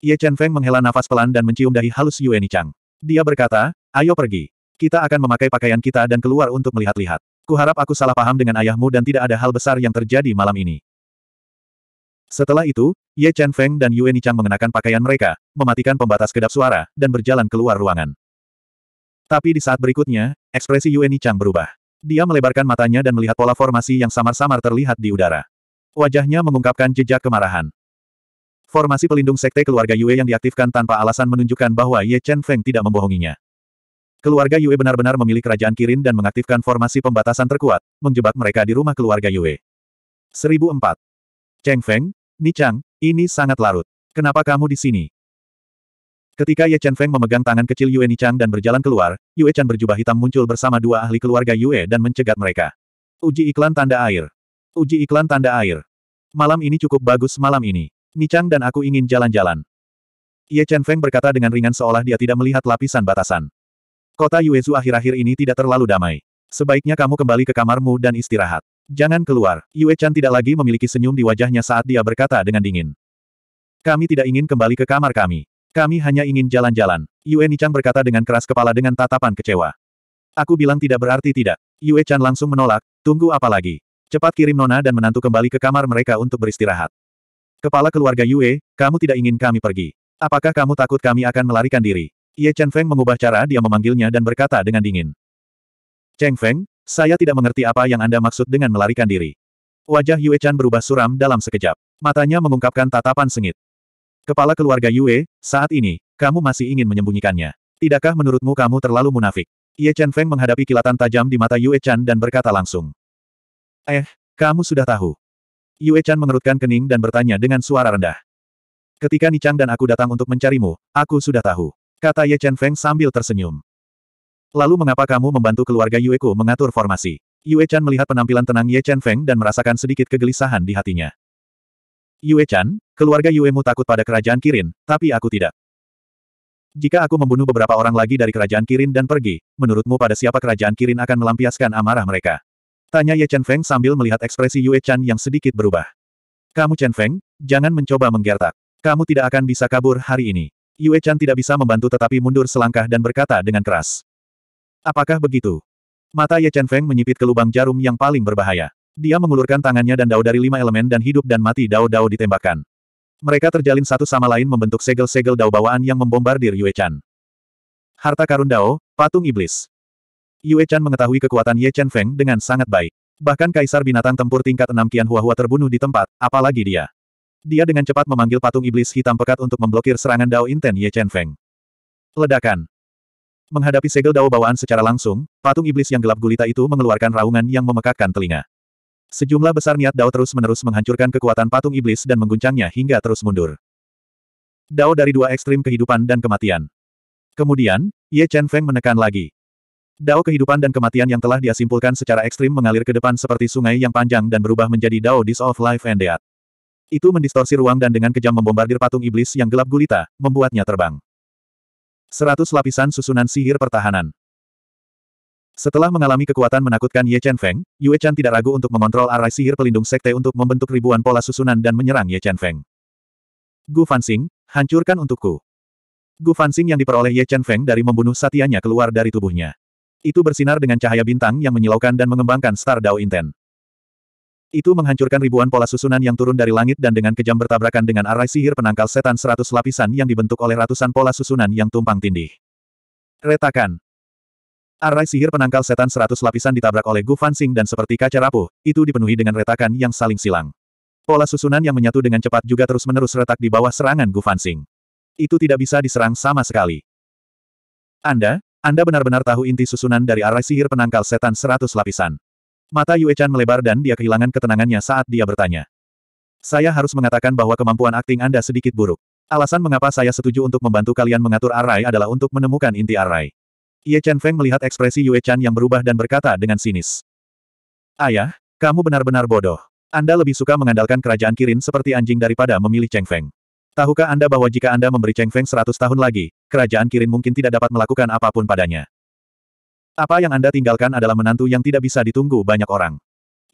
[SPEAKER 1] Ye Chen Feng menghela nafas pelan dan mencium dahi halus Yue Nichang. Dia berkata, ayo pergi. Kita akan memakai pakaian kita dan keluar untuk melihat-lihat. Kuharap aku salah paham dengan ayahmu dan tidak ada hal besar yang terjadi malam ini. Setelah itu, Ye Chen Feng dan Yue Nichang mengenakan pakaian mereka, mematikan pembatas kedap suara, dan berjalan keluar ruangan. Tapi di saat berikutnya, ekspresi Yue Nichang berubah. Dia melebarkan matanya dan melihat pola formasi yang samar-samar terlihat di udara. Wajahnya mengungkapkan jejak kemarahan. Formasi pelindung sekte keluarga Yue yang diaktifkan tanpa alasan menunjukkan bahwa Ye Chen Feng tidak membohonginya. Keluarga Yue benar-benar memilih kerajaan Kirin dan mengaktifkan formasi pembatasan terkuat, menjebak mereka di rumah keluarga Yue. 1004. Cheng Feng, Ni Chang, ini sangat larut. Kenapa kamu di sini? Ketika Ye Chen Feng memegang tangan kecil Yue Nichang dan berjalan keluar, Yue Chan berjubah hitam muncul bersama dua ahli keluarga Yue dan mencegat mereka. Uji iklan tanda air. Uji iklan tanda air. Malam ini cukup bagus malam ini. Nichang dan aku ingin jalan-jalan. Ye Chen Feng berkata dengan ringan seolah dia tidak melihat lapisan batasan. Kota Yuezhu akhir-akhir ini tidak terlalu damai. Sebaiknya kamu kembali ke kamarmu dan istirahat. Jangan keluar. Yue Chan tidak lagi memiliki senyum di wajahnya saat dia berkata dengan dingin. Kami tidak ingin kembali ke kamar kami. Kami hanya ingin jalan-jalan. Yue Nichang berkata dengan keras kepala dengan tatapan kecewa. Aku bilang tidak berarti tidak. Yue Chan langsung menolak, tunggu apa lagi. Cepat kirim Nona dan menantu kembali ke kamar mereka untuk beristirahat. Kepala keluarga Yue, kamu tidak ingin kami pergi. Apakah kamu takut kami akan melarikan diri? Ye Chen Feng mengubah cara dia memanggilnya dan berkata dengan dingin. Cheng Feng, saya tidak mengerti apa yang Anda maksud dengan melarikan diri. Wajah Yue Chan berubah suram dalam sekejap. Matanya mengungkapkan tatapan sengit. Kepala keluarga Yue, saat ini, kamu masih ingin menyembunyikannya. Tidakkah menurutmu kamu terlalu munafik? Ye Chen Feng menghadapi kilatan tajam di mata Yue Chan dan berkata langsung. Eh, kamu sudah tahu. Yue Chan mengerutkan kening dan bertanya dengan suara rendah. Ketika Nichang dan aku datang untuk mencarimu, aku sudah tahu. Kata Ye Chen Feng sambil tersenyum. Lalu mengapa kamu membantu keluarga Yue Ku mengatur formasi? Yue Chan melihat penampilan tenang Ye Chen Feng dan merasakan sedikit kegelisahan di hatinya. Yue Chan, Keluarga Yuemu takut pada kerajaan Kirin, tapi aku tidak. Jika aku membunuh beberapa orang lagi dari kerajaan Kirin dan pergi, menurutmu pada siapa kerajaan Kirin akan melampiaskan amarah mereka? Tanya Ye Chen Feng sambil melihat ekspresi Yue Chan yang sedikit berubah. Kamu Chen Feng, jangan mencoba menggertak. Kamu tidak akan bisa kabur hari ini. Yue Chan tidak bisa membantu tetapi mundur selangkah dan berkata dengan keras. Apakah begitu? Mata Ye Chen Feng menyipit ke lubang jarum yang paling berbahaya. Dia mengulurkan tangannya dan dao dari lima elemen dan hidup dan mati dao-dao ditembakkan. Mereka terjalin satu sama lain membentuk segel-segel dao bawaan yang membombardir Yue Chan. Harta karun dao, patung iblis. Yue Chan mengetahui kekuatan Ye Chen Feng dengan sangat baik. Bahkan kaisar binatang tempur tingkat 6 Qian Hua terbunuh di tempat, apalagi dia. Dia dengan cepat memanggil patung iblis hitam pekat untuk memblokir serangan dao inten Ye Chen Feng. Ledakan. Menghadapi segel dao bawaan secara langsung, patung iblis yang gelap gulita itu mengeluarkan raungan yang memekakkan telinga. Sejumlah besar niat Dao terus-menerus menghancurkan kekuatan patung iblis dan mengguncangnya hingga terus mundur. Dao dari dua ekstrim kehidupan dan kematian. Kemudian, Ye Chen Feng menekan lagi. Dao kehidupan dan kematian yang telah dia simpulkan secara ekstrim mengalir ke depan seperti sungai yang panjang dan berubah menjadi Dao Dis of Life and Death. Itu mendistorsi ruang dan dengan kejam membombardir patung iblis yang gelap gulita, membuatnya terbang. Seratus lapisan susunan sihir pertahanan. Setelah mengalami kekuatan menakutkan Ye Chen Feng, Yue Chan tidak ragu untuk mengontrol arai sihir pelindung sekte untuk membentuk ribuan pola susunan dan menyerang Ye Chen Feng. Gu Xing, hancurkan untukku. Gu Xing yang diperoleh Ye Chen Feng dari membunuh satianya keluar dari tubuhnya. Itu bersinar dengan cahaya bintang yang menyilaukan dan mengembangkan Star Dao Inten. Itu menghancurkan ribuan pola susunan yang turun dari langit dan dengan kejam bertabrakan dengan arai sihir penangkal setan seratus lapisan yang dibentuk oleh ratusan pola susunan yang tumpang tindih. Retakan. Arai sihir penangkal setan seratus lapisan ditabrak oleh Gu Fansing dan seperti kaca rapuh, itu dipenuhi dengan retakan yang saling silang. Pola susunan yang menyatu dengan cepat juga terus-menerus retak di bawah serangan Gu Fansing. Itu tidak bisa diserang sama sekali. Anda, Anda benar-benar tahu inti susunan dari arai sihir penangkal setan seratus lapisan. Mata Yue Chan melebar dan dia kehilangan ketenangannya saat dia bertanya. Saya harus mengatakan bahwa kemampuan akting Anda sedikit buruk. Alasan mengapa saya setuju untuk membantu kalian mengatur arai adalah untuk menemukan inti arai. Ye Chen Feng melihat ekspresi Yue Chan yang berubah dan berkata dengan sinis. Ayah, kamu benar-benar bodoh. Anda lebih suka mengandalkan kerajaan Kirin seperti anjing daripada memilih Cheng Feng. Tahukah Anda bahwa jika Anda memberi Cheng Feng 100 tahun lagi, kerajaan Kirin mungkin tidak dapat melakukan apapun padanya. Apa yang Anda tinggalkan adalah menantu yang tidak bisa ditunggu banyak orang.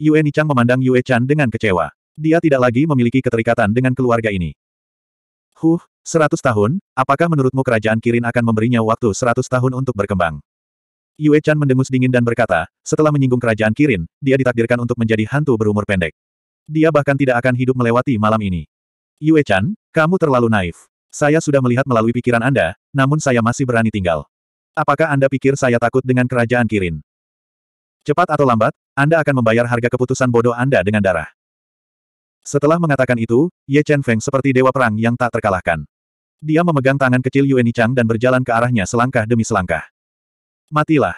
[SPEAKER 1] Yue Nichang memandang Yue Chan dengan kecewa. Dia tidak lagi memiliki keterikatan dengan keluarga ini. Huh, seratus tahun, apakah menurutmu kerajaan Kirin akan memberinya waktu seratus tahun untuk berkembang? Yue Chan mendengus dingin dan berkata, setelah menyinggung kerajaan Kirin, dia ditakdirkan untuk menjadi hantu berumur pendek. Dia bahkan tidak akan hidup melewati malam ini. Yue Chan, kamu terlalu naif. Saya sudah melihat melalui pikiran Anda, namun saya masih berani tinggal. Apakah Anda pikir saya takut dengan kerajaan Kirin? Cepat atau lambat, Anda akan membayar harga keputusan bodoh Anda dengan darah. Setelah mengatakan itu, Ye Chen Feng seperti dewa perang yang tak terkalahkan. Dia memegang tangan kecil Yue Nichang dan berjalan ke arahnya selangkah demi selangkah. Matilah.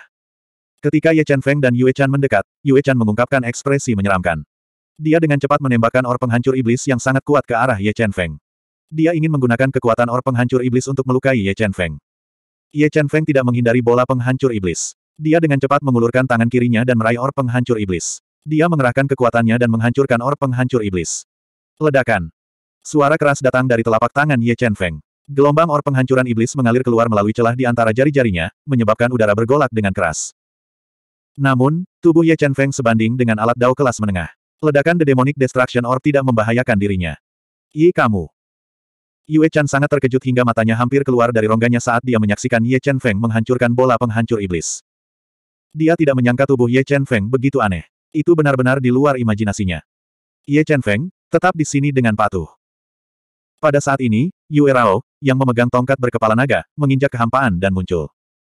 [SPEAKER 1] Ketika Ye Chen Feng dan Yue Chan mendekat, Yue Chan mengungkapkan ekspresi menyeramkan. Dia dengan cepat menembakkan or penghancur iblis yang sangat kuat ke arah Ye Chen Feng. Dia ingin menggunakan kekuatan or penghancur iblis untuk melukai Ye Chen Feng. Ye Chen Feng tidak menghindari bola penghancur iblis. Dia dengan cepat mengulurkan tangan kirinya dan meraih or penghancur iblis. Dia mengerahkan kekuatannya dan menghancurkan or penghancur iblis. Ledakan. Suara keras datang dari telapak tangan Ye Chen Feng. Gelombang or penghancuran iblis mengalir keluar melalui celah di antara jari-jarinya, menyebabkan udara bergolak dengan keras. Namun, tubuh Ye Chen Feng sebanding dengan alat dao kelas menengah. Ledakan The Demonic Destruction Orb tidak membahayakan dirinya. Yi kamu. Yue Chan sangat terkejut hingga matanya hampir keluar dari rongganya saat dia menyaksikan Ye Chen Feng menghancurkan bola penghancur iblis. Dia tidak menyangka tubuh Ye Chen Feng begitu aneh. Itu benar-benar di luar imajinasinya. Ye Chen Feng, tetap di sini dengan patuh. Pada saat ini, Yue Rao, yang memegang tongkat berkepala naga, menginjak kehampaan dan muncul.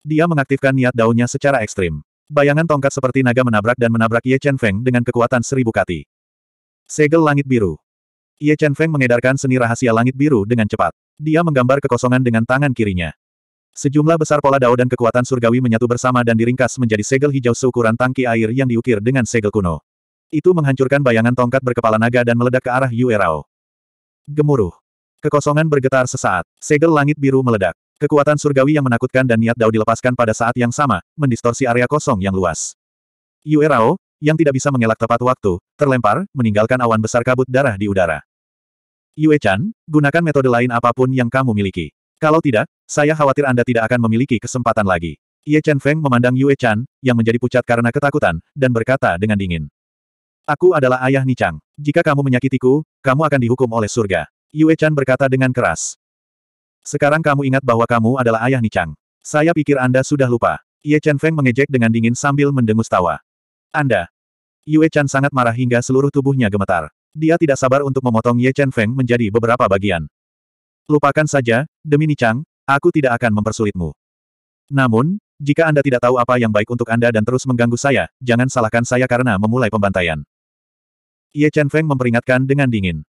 [SPEAKER 1] Dia mengaktifkan niat daunnya secara ekstrim. Bayangan tongkat seperti naga menabrak dan menabrak Ye Chen Feng dengan kekuatan seribu kati. Segel langit biru. Ye Chen Feng mengedarkan seni rahasia langit biru dengan cepat. Dia menggambar kekosongan dengan tangan kirinya. Sejumlah besar pola dao dan kekuatan surgawi menyatu bersama dan diringkas menjadi segel hijau seukuran tangki air yang diukir dengan segel kuno. Itu menghancurkan bayangan tongkat berkepala naga dan meledak ke arah Yue Rao. Gemuruh. Kekosongan bergetar sesaat. Segel langit biru meledak. Kekuatan surgawi yang menakutkan dan niat dao dilepaskan pada saat yang sama, mendistorsi area kosong yang luas. Yue Rao, yang tidak bisa mengelak tepat waktu, terlempar, meninggalkan awan besar kabut darah di udara. Yue Chan, gunakan metode lain apapun yang kamu miliki. Kalau tidak, saya khawatir Anda tidak akan memiliki kesempatan lagi. Ye Chen Feng memandang Yue Chan, yang menjadi pucat karena ketakutan, dan berkata dengan dingin. Aku adalah ayah Ni Chang. Jika kamu menyakitiku, kamu akan dihukum oleh surga. Yue Chan berkata dengan keras. Sekarang kamu ingat bahwa kamu adalah ayah Ni Chang. Saya pikir Anda sudah lupa. Ye Chen Feng mengejek dengan dingin sambil mendengus tawa. Anda. Yue Chan sangat marah hingga seluruh tubuhnya gemetar. Dia tidak sabar untuk memotong Ye Chen Feng menjadi beberapa bagian. Lupakan saja, demi Nichang, aku tidak akan mempersulitmu. Namun, jika Anda tidak tahu apa yang baik untuk Anda dan terus mengganggu saya, jangan salahkan saya karena memulai pembantaian. Ye Chen Feng memperingatkan dengan dingin.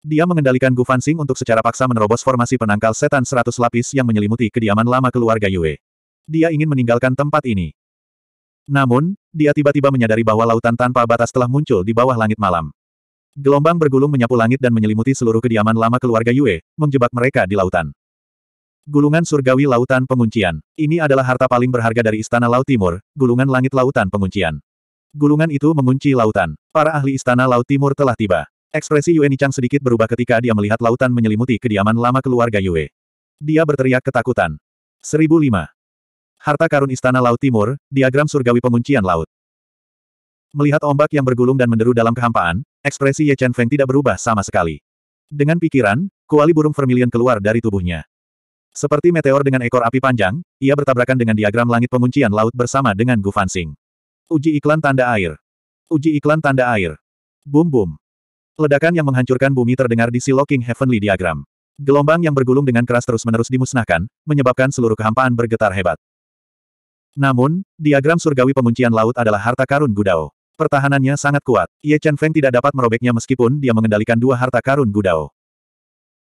[SPEAKER 1] Dia mengendalikan Gu Fansing untuk secara paksa menerobos formasi penangkal setan seratus lapis yang menyelimuti kediaman lama keluarga Yue. Dia ingin meninggalkan tempat ini. Namun, dia tiba-tiba menyadari bahwa lautan tanpa batas telah muncul di bawah langit malam. Gelombang bergulung menyapu langit dan menyelimuti seluruh kediaman lama keluarga Yue, menjebak mereka di lautan. Gulungan Surgawi Lautan Penguncian. Ini adalah harta paling berharga dari Istana Laut Timur, Gulungan Langit Lautan Penguncian. Gulungan itu mengunci lautan. Para ahli Istana Laut Timur telah tiba. Ekspresi Yue Nichang sedikit berubah ketika dia melihat lautan menyelimuti kediaman lama keluarga Yue. Dia berteriak ketakutan. 1005. Harta karun Istana Laut Timur, diagram surgawi penguncian laut. Melihat ombak yang bergulung dan menderu dalam kehampaan, ekspresi Ye Chen Feng tidak berubah sama sekali. Dengan pikiran, kuali burung vermilion keluar dari tubuhnya. Seperti meteor dengan ekor api panjang, ia bertabrakan dengan diagram langit penguncian laut bersama dengan Gu Fansing. Uji iklan tanda air. Uji iklan tanda air. Bum bum. Ledakan yang menghancurkan bumi terdengar di Siloking Heavenly Diagram. Gelombang yang bergulung dengan keras terus-menerus dimusnahkan, menyebabkan seluruh kehampaan bergetar hebat. Namun, diagram surgawi penguncian laut adalah harta karun Gudao. Pertahanannya sangat kuat. Ye Chen Feng tidak dapat merobeknya meskipun dia mengendalikan dua harta karun Gudao.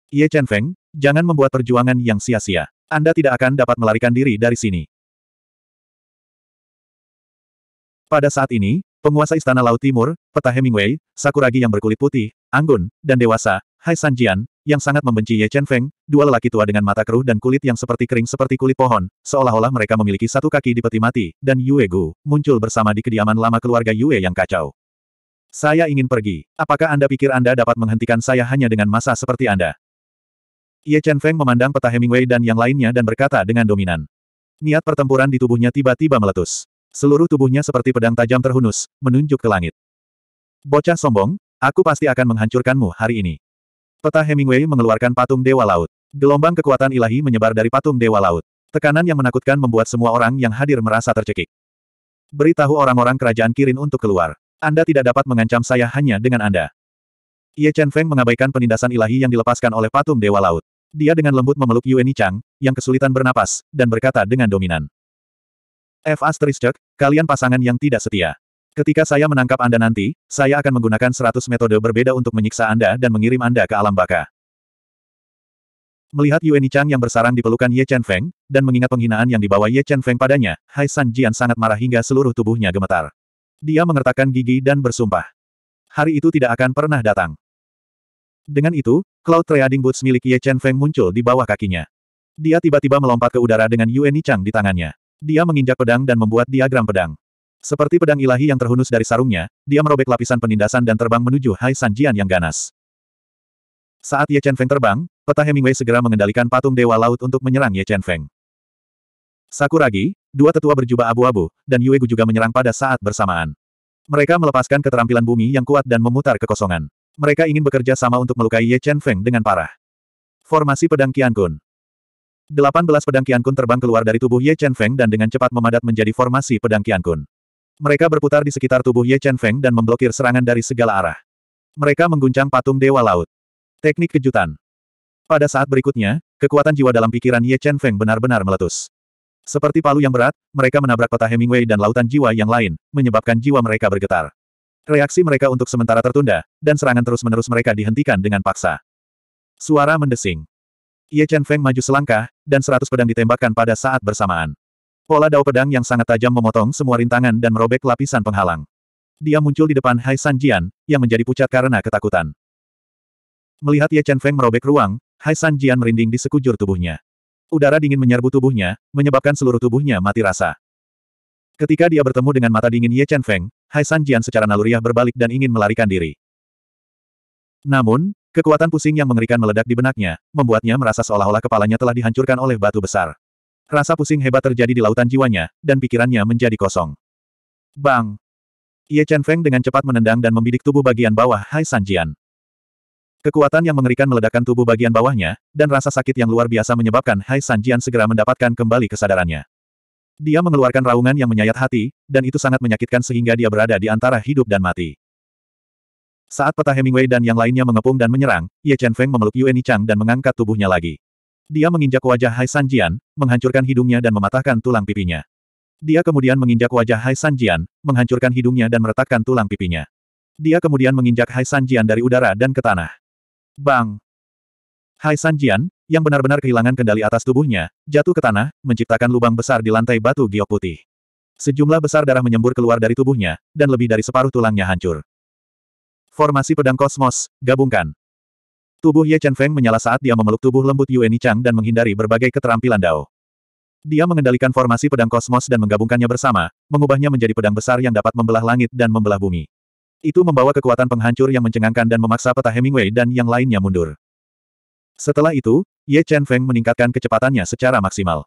[SPEAKER 1] Ye Chen Feng, jangan membuat perjuangan yang sia-sia. Anda tidak akan dapat melarikan diri dari sini. Pada saat ini, penguasa Istana Laut Timur, Peta Hemingway, Sakuragi yang berkulit putih, anggun, dan dewasa, Hai Sanjian, yang sangat membenci Ye Chen Feng, dua lelaki tua dengan mata keruh dan kulit yang seperti kering seperti kulit pohon, seolah-olah mereka memiliki satu kaki di peti mati, dan Yue Gu, muncul bersama di kediaman lama keluarga Yue yang kacau. Saya ingin pergi. Apakah Anda pikir Anda dapat menghentikan saya hanya dengan masa seperti Anda? Ye Chen Feng memandang peta Hemingway dan yang lainnya dan berkata dengan dominan. Niat pertempuran di tubuhnya tiba-tiba meletus. Seluruh tubuhnya seperti pedang tajam terhunus, menunjuk ke langit. Bocah sombong, aku pasti akan menghancurkanmu hari ini. Peta Hemingway mengeluarkan patung Dewa Laut. Gelombang kekuatan ilahi menyebar dari patung Dewa Laut. Tekanan yang menakutkan membuat semua orang yang hadir merasa tercekik. Beritahu orang-orang kerajaan Kirin untuk keluar. Anda tidak dapat mengancam saya hanya dengan Anda. Ye Chen Feng mengabaikan penindasan ilahi yang dilepaskan oleh patung Dewa Laut. Dia dengan lembut memeluk Yue Chang, yang kesulitan bernapas, dan berkata dengan dominan. F. Asterisk, kalian pasangan yang tidak setia. Ketika saya menangkap Anda nanti, saya akan menggunakan seratus metode berbeda untuk menyiksa Anda dan mengirim Anda ke alam baka. Melihat Yuan Chang yang bersarang di pelukan Ye Chen Feng, dan mengingat penghinaan yang dibawa Ye Chen Feng padanya, Hai San Jian sangat marah hingga seluruh tubuhnya gemetar. Dia mengertakkan gigi dan bersumpah. Hari itu tidak akan pernah datang. Dengan itu, Cloud Trading Boots milik Ye Chen Feng muncul di bawah kakinya. Dia tiba-tiba melompat ke udara dengan Yuan Chang di tangannya. Dia menginjak pedang dan membuat diagram pedang. Seperti pedang ilahi yang terhunus dari sarungnya, dia merobek lapisan penindasan dan terbang menuju Hai Sanjian yang ganas. Saat Ye Chen Feng terbang, peta Hemingway segera mengendalikan patung Dewa Laut untuk menyerang Ye Chen Feng. Sakuragi, dua tetua berjubah abu-abu, dan Yuegu juga menyerang pada saat bersamaan. Mereka melepaskan keterampilan bumi yang kuat dan memutar kekosongan. Mereka ingin bekerja sama untuk melukai Ye Chen Feng dengan parah. Formasi Pedang Kun 18 pedang Kun terbang keluar dari tubuh Ye Chen Feng dan dengan cepat memadat menjadi formasi pedang Kun. Mereka berputar di sekitar tubuh Ye Chen Feng dan memblokir serangan dari segala arah. Mereka mengguncang patung Dewa Laut. Teknik kejutan. Pada saat berikutnya, kekuatan jiwa dalam pikiran Ye Chen Feng benar-benar meletus. Seperti palu yang berat, mereka menabrak kota Hemingway dan lautan jiwa yang lain, menyebabkan jiwa mereka bergetar. Reaksi mereka untuk sementara tertunda, dan serangan terus-menerus mereka dihentikan dengan paksa. Suara mendesing. Ye Chen Feng maju selangkah, dan seratus pedang ditembakkan pada saat bersamaan. Pola dao pedang yang sangat tajam memotong semua rintangan dan merobek lapisan penghalang. Dia muncul di depan Hai San Jian, yang menjadi pucat karena ketakutan. Melihat Ye Chen Feng merobek ruang, Hai San Jian merinding di sekujur tubuhnya. Udara dingin menyerbu tubuhnya, menyebabkan seluruh tubuhnya mati rasa. Ketika dia bertemu dengan mata dingin Ye Chen Feng, Hai San Jian secara naluriah berbalik dan ingin melarikan diri. Namun, kekuatan pusing yang mengerikan meledak di benaknya, membuatnya merasa seolah-olah kepalanya telah dihancurkan oleh batu besar. Rasa pusing hebat terjadi di lautan jiwanya, dan pikirannya menjadi kosong. Bang! Ye Chen Feng dengan cepat menendang dan membidik tubuh bagian bawah Hai Sanjian. Kekuatan yang mengerikan meledakkan tubuh bagian bawahnya, dan rasa sakit yang luar biasa menyebabkan Hai Sanjian segera mendapatkan kembali kesadarannya. Dia mengeluarkan raungan yang menyayat hati, dan itu sangat menyakitkan sehingga dia berada di antara hidup dan mati. Saat peta Hemingway dan yang lainnya mengepung dan menyerang, Ye Chen Feng memeluk Ni Chang dan mengangkat tubuhnya lagi. Dia menginjak wajah Hai Sanjian, menghancurkan hidungnya dan mematahkan tulang pipinya. Dia kemudian menginjak wajah Hai Sanjian, menghancurkan hidungnya dan meretakkan tulang pipinya. Dia kemudian menginjak Hai Sanjian dari udara dan ke tanah. Bang! Hai Sanjian, yang benar-benar kehilangan kendali atas tubuhnya, jatuh ke tanah, menciptakan lubang besar di lantai batu giok putih. Sejumlah besar darah menyembur keluar dari tubuhnya, dan lebih dari separuh tulangnya hancur. Formasi pedang kosmos, gabungkan. Tubuh Ye Chen Feng menyala saat dia memeluk tubuh lembut Yueni Chang dan menghindari berbagai keterampilan Dao. Dia mengendalikan formasi pedang kosmos dan menggabungkannya bersama, mengubahnya menjadi pedang besar yang dapat membelah langit dan membelah bumi. Itu membawa kekuatan penghancur yang mencengangkan dan memaksa peta Hemingway dan yang lainnya mundur. Setelah itu, Ye Chen Feng meningkatkan kecepatannya secara maksimal.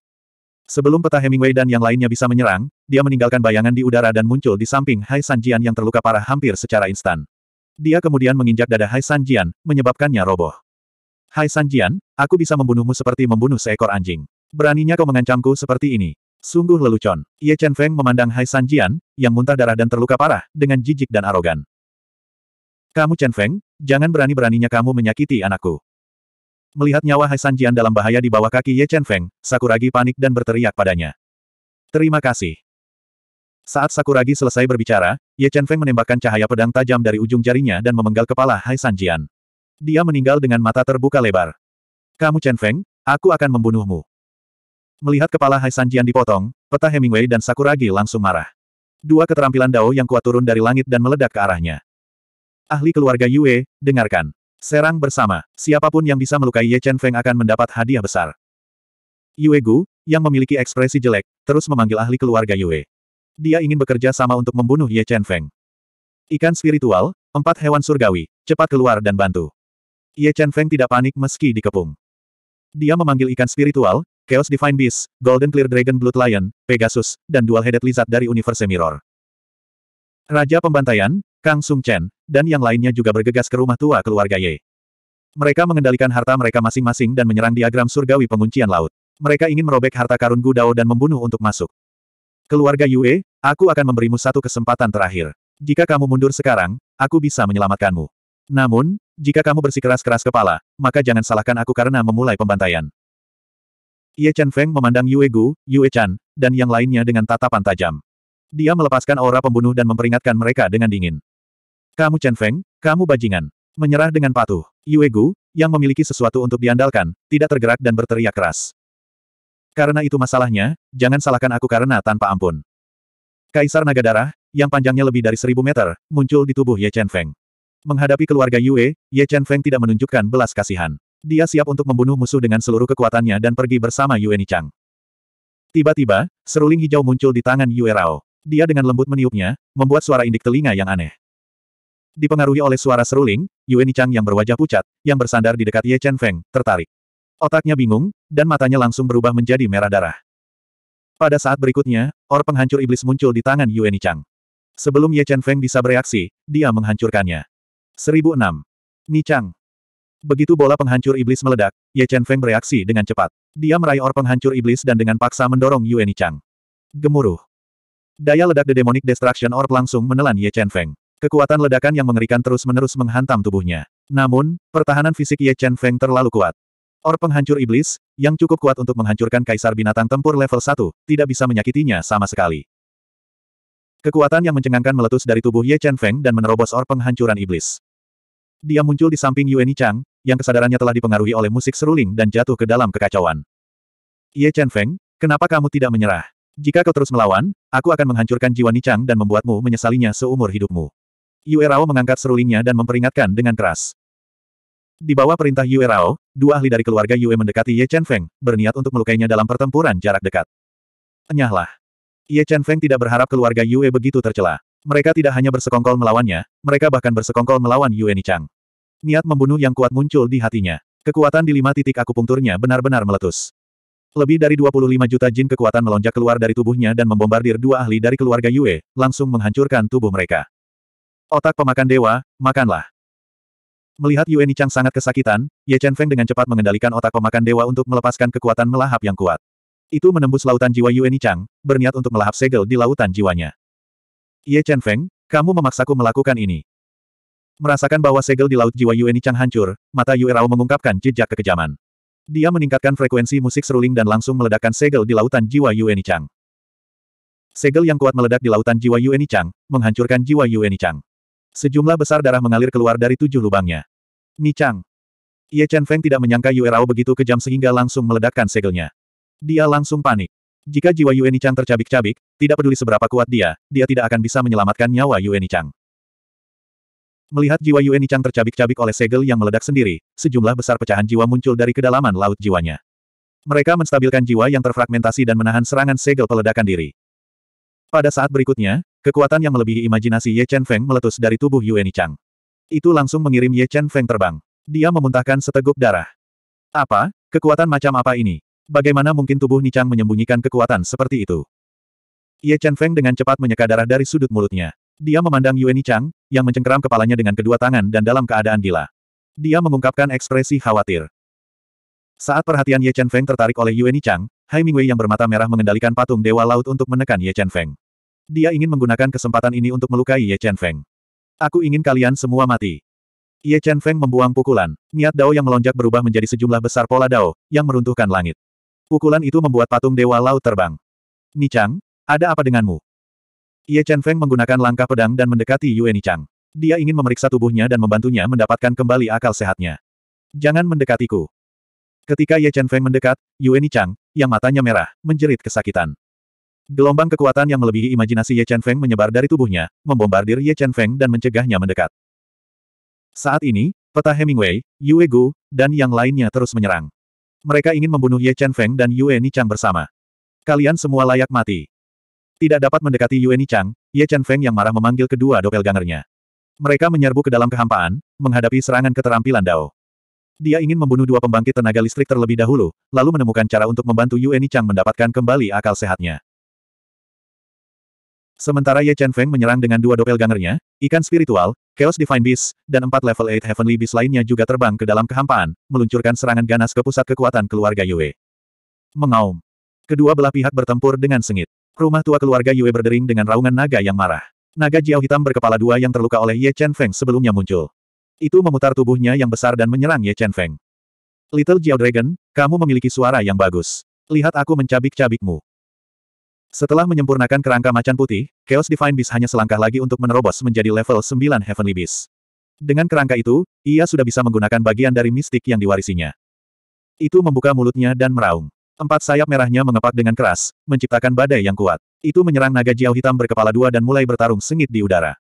[SPEAKER 1] Sebelum peta Hemingway dan yang lainnya bisa menyerang, dia meninggalkan bayangan di udara dan muncul di samping Hai Sanjian yang terluka parah hampir secara instan. Dia kemudian menginjak dada Hai Sanjian, menyebabkannya roboh. Hai Sanjian, aku bisa membunuhmu seperti membunuh seekor anjing. Beraninya kau mengancamku seperti ini. Sungguh lelucon. Ye Chen Feng memandang Hai Sanjian, yang muntah darah dan terluka parah, dengan jijik dan arogan. Kamu Chen Feng, jangan berani-beraninya kamu menyakiti anakku. Melihat nyawa Hai Sanjian dalam bahaya di bawah kaki Ye Chen Feng, Sakuragi panik dan berteriak padanya. Terima kasih. Saat Sakuragi selesai berbicara, Ye Chen Feng menembakkan cahaya pedang tajam dari ujung jarinya dan memenggal kepala Hai Sanjian. Dia meninggal dengan mata terbuka lebar. Kamu Chen Feng, aku akan membunuhmu. Melihat kepala Hai Sanjian dipotong, peta Hemingway dan Sakuragi langsung marah. Dua keterampilan Dao yang kuat turun dari langit dan meledak ke arahnya. Ahli keluarga Yue, dengarkan. Serang bersama, siapapun yang bisa melukai Ye Chen Feng akan mendapat hadiah besar. Yue Gu, yang memiliki ekspresi jelek, terus memanggil ahli keluarga Yue. Dia ingin bekerja sama untuk membunuh Ye Chen Feng. Ikan spiritual, empat hewan surgawi, cepat keluar dan bantu. Ye Chen Feng tidak panik meski dikepung. Dia memanggil ikan spiritual, Chaos Divine Beast, Golden Clear Dragon Blood Lion, Pegasus, dan Dual-Headed Lizard dari Universe Mirror. Raja Pembantaian, Kang Sung Chen, dan yang lainnya juga bergegas ke rumah tua keluarga Ye. Mereka mengendalikan harta mereka masing-masing dan menyerang diagram surgawi penguncian laut. Mereka ingin merobek harta karun Gudao dan membunuh untuk masuk. Keluarga Yue, aku akan memberimu satu kesempatan terakhir. Jika kamu mundur sekarang, aku bisa menyelamatkanmu. Namun, jika kamu bersikeras-keras kepala, maka jangan salahkan aku karena memulai pembantaian. Ye Chen Feng memandang Yue Gu, Yue Chan, dan yang lainnya dengan tatapan tajam. Dia melepaskan aura pembunuh dan memperingatkan mereka dengan dingin. Kamu Chen Feng, kamu bajingan. Menyerah dengan patuh. Yue Gu, yang memiliki sesuatu untuk diandalkan, tidak tergerak dan berteriak keras. Karena itu masalahnya, jangan salahkan aku karena tanpa ampun. Kaisar Naga Darah, yang panjangnya lebih dari seribu meter, muncul di tubuh Ye Chen Feng. Menghadapi keluarga Yue, Ye Chen Feng tidak menunjukkan belas kasihan. Dia siap untuk membunuh musuh dengan seluruh kekuatannya dan pergi bersama Yue Nichang. Tiba-tiba, seruling hijau muncul di tangan Yue Rao. Dia dengan lembut meniupnya, membuat suara indik telinga yang aneh. Dipengaruhi oleh suara seruling, Yue Nichang yang berwajah pucat, yang bersandar di dekat Ye Chen Feng, tertarik. Otaknya bingung, dan matanya langsung berubah menjadi merah darah. Pada saat berikutnya, or penghancur iblis muncul di tangan Yueni Chang. Sebelum Ye Chen Feng bisa bereaksi, dia menghancurkannya. 1006. Ni Chang. Begitu bola penghancur iblis meledak, Ye Chen Feng bereaksi dengan cepat. Dia meraih or penghancur iblis dan dengan paksa mendorong Yueni Chang. Gemuruh. Daya ledak The Demonic Destruction Orb langsung menelan Ye Chen Feng. Kekuatan ledakan yang mengerikan terus-menerus menghantam tubuhnya. Namun, pertahanan fisik Ye Chen Feng terlalu kuat. Or penghancur iblis, yang cukup kuat untuk menghancurkan kaisar binatang tempur level 1, tidak bisa menyakitinya sama sekali. Kekuatan yang mencengangkan meletus dari tubuh Ye Chen Feng dan menerobos or penghancuran iblis. Dia muncul di samping Yueni Chang, yang kesadarannya telah dipengaruhi oleh musik seruling dan jatuh ke dalam kekacauan. Ye Chen Feng, kenapa kamu tidak menyerah? Jika kau terus melawan, aku akan menghancurkan jiwa Nichang dan membuatmu menyesalinya seumur hidupmu. Yue Rao mengangkat serulingnya dan memperingatkan dengan keras. Di bawah perintah Yue Rao, dua ahli dari keluarga Yue mendekati Ye Chen Feng, berniat untuk melukainya dalam pertempuran jarak dekat. Enyahlah. Ye Chen Feng tidak berharap keluarga Yue begitu tercela. Mereka tidak hanya bersekongkol melawannya, mereka bahkan bersekongkol melawan Yue Nichang. Niat membunuh yang kuat muncul di hatinya. Kekuatan di lima titik akupunkturnya benar-benar meletus. Lebih dari 25 juta jin kekuatan melonjak keluar dari tubuhnya dan membombardir dua ahli dari keluarga Yue, langsung menghancurkan tubuh mereka. Otak pemakan dewa, makanlah. Melihat Yue Nichang sangat kesakitan, Ye Chen Feng dengan cepat mengendalikan otak pemakan dewa untuk melepaskan kekuatan melahap yang kuat. Itu menembus lautan jiwa Yue Nichang, berniat untuk melahap segel di lautan jiwanya. Ye Chen Feng, kamu memaksaku melakukan ini. Merasakan bahwa segel di laut jiwa Yue Nichang hancur, mata Yue Rao mengungkapkan jejak kekejaman. Dia meningkatkan frekuensi musik seruling dan langsung meledakkan segel di lautan jiwa Yue Nichang. Segel yang kuat meledak di lautan jiwa Yue Nichang, menghancurkan jiwa Yue Nichang. Sejumlah besar darah mengalir keluar dari tujuh lubangnya. Nichang. Ye Chen Feng tidak menyangka Yue Rao begitu kejam sehingga langsung meledakkan segelnya. Dia langsung panik. Jika jiwa Yue Chang tercabik-cabik, tidak peduli seberapa kuat dia, dia tidak akan bisa menyelamatkan nyawa Yue Chang. Melihat jiwa Yue Chang tercabik-cabik oleh segel yang meledak sendiri, sejumlah besar pecahan jiwa muncul dari kedalaman laut jiwanya. Mereka menstabilkan jiwa yang terfragmentasi dan menahan serangan segel peledakan diri. Pada saat berikutnya, Kekuatan yang melebihi imajinasi Ye Chen Feng meletus dari tubuh Yueni Chang. Itu langsung mengirim Ye Chen Feng terbang. Dia memuntahkan seteguk darah. Apa? Kekuatan macam apa ini? Bagaimana mungkin tubuh Ni Chang menyembunyikan kekuatan seperti itu? Ye Chen Feng dengan cepat menyeka darah dari sudut mulutnya. Dia memandang Yueni Chang, yang mencengkeram kepalanya dengan kedua tangan dan dalam keadaan gila. Dia mengungkapkan ekspresi khawatir. Saat perhatian Ye Chen Feng tertarik oleh Yueni Chang, Hai Mingwei yang bermata merah mengendalikan patung Dewa Laut untuk menekan Ye Chen Feng. Dia ingin menggunakan kesempatan ini untuk melukai Ye Chen Feng. Aku ingin kalian semua mati. Ye Chen Feng membuang pukulan. Niat Dao yang melonjak berubah menjadi sejumlah besar pola Dao, yang meruntuhkan langit. Pukulan itu membuat patung Dewa Laut terbang. Ni Chang, ada apa denganmu? Ye Chen Feng menggunakan langkah pedang dan mendekati Yue Chang. Dia ingin memeriksa tubuhnya dan membantunya mendapatkan kembali akal sehatnya. Jangan mendekatiku. Ketika Ye Chen Feng mendekat, Yue Chang yang matanya merah, menjerit kesakitan. Gelombang kekuatan yang melebihi imajinasi Ye Chen Feng menyebar dari tubuhnya, membombardir Ye Chen Feng dan mencegahnya mendekat. Saat ini, peta Hemingway, Yue Gu, dan yang lainnya terus menyerang. Mereka ingin membunuh Ye Chen Feng dan Yue Ni Chang bersama. Kalian semua layak mati. Tidak dapat mendekati Yue Ni Chang, Ye Chen Feng yang marah memanggil kedua doppelgangernya. Mereka menyerbu ke dalam kehampaan, menghadapi serangan keterampilan Dao. Dia ingin membunuh dua pembangkit tenaga listrik terlebih dahulu, lalu menemukan cara untuk membantu Yue Ni Chang mendapatkan kembali akal sehatnya. Sementara Ye Chen Feng menyerang dengan dua doppelgangernya, ikan spiritual, Chaos Divine Beast, dan empat level 8 Heavenly Beast lainnya juga terbang ke dalam kehampaan, meluncurkan serangan ganas ke pusat kekuatan keluarga Yue. Mengaum. Kedua belah pihak bertempur dengan sengit. Rumah tua keluarga Yue berdering dengan raungan naga yang marah. Naga Jiao hitam berkepala dua yang terluka oleh Ye Chen Feng sebelumnya muncul. Itu memutar tubuhnya yang besar dan menyerang Ye Chen Feng. Little Jiao Dragon, kamu memiliki suara yang bagus. Lihat aku mencabik-cabikmu. Setelah menyempurnakan kerangka macan putih, Chaos Divine Beast hanya selangkah lagi untuk menerobos menjadi level 9 Heavenly Beast. Dengan kerangka itu, ia sudah bisa menggunakan bagian dari mistik yang diwarisinya. Itu membuka mulutnya dan meraung. Empat sayap merahnya mengepak dengan keras, menciptakan badai yang kuat. Itu menyerang naga jiao hitam berkepala dua dan mulai bertarung sengit di udara.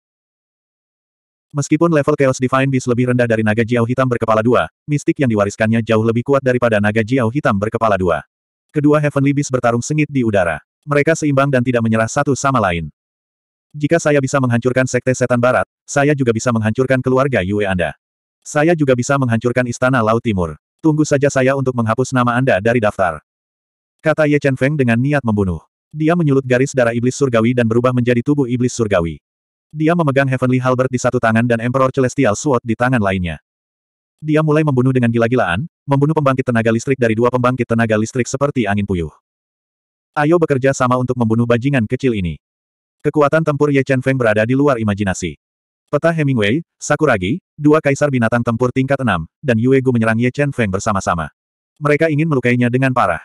[SPEAKER 1] Meskipun level Chaos Divine Beast lebih rendah dari naga jiao hitam berkepala dua, mistik yang diwariskannya jauh lebih kuat daripada naga jiao hitam berkepala dua. Kedua Heavenly Beast bertarung sengit di udara. Mereka seimbang dan tidak menyerah satu sama lain. Jika saya bisa menghancurkan Sekte Setan Barat, saya juga bisa menghancurkan keluarga Yue Anda. Saya juga bisa menghancurkan Istana Laut Timur. Tunggu saja saya untuk menghapus nama Anda dari daftar. Kata Ye Chen Feng dengan niat membunuh. Dia menyulut garis darah iblis surgawi dan berubah menjadi tubuh iblis surgawi. Dia memegang Heavenly Halbert di satu tangan dan Emperor Celestial Sword di tangan lainnya. Dia mulai membunuh dengan gila-gilaan, membunuh pembangkit tenaga listrik dari dua pembangkit tenaga listrik seperti angin puyuh. Ayo bekerja sama untuk membunuh bajingan kecil ini. Kekuatan tempur Ye Chen Feng berada di luar imajinasi. Peta Hemingway, Sakuragi, dua kaisar binatang tempur tingkat enam, dan Yue Gu menyerang Ye Chen Feng bersama-sama. Mereka ingin melukainya dengan parah.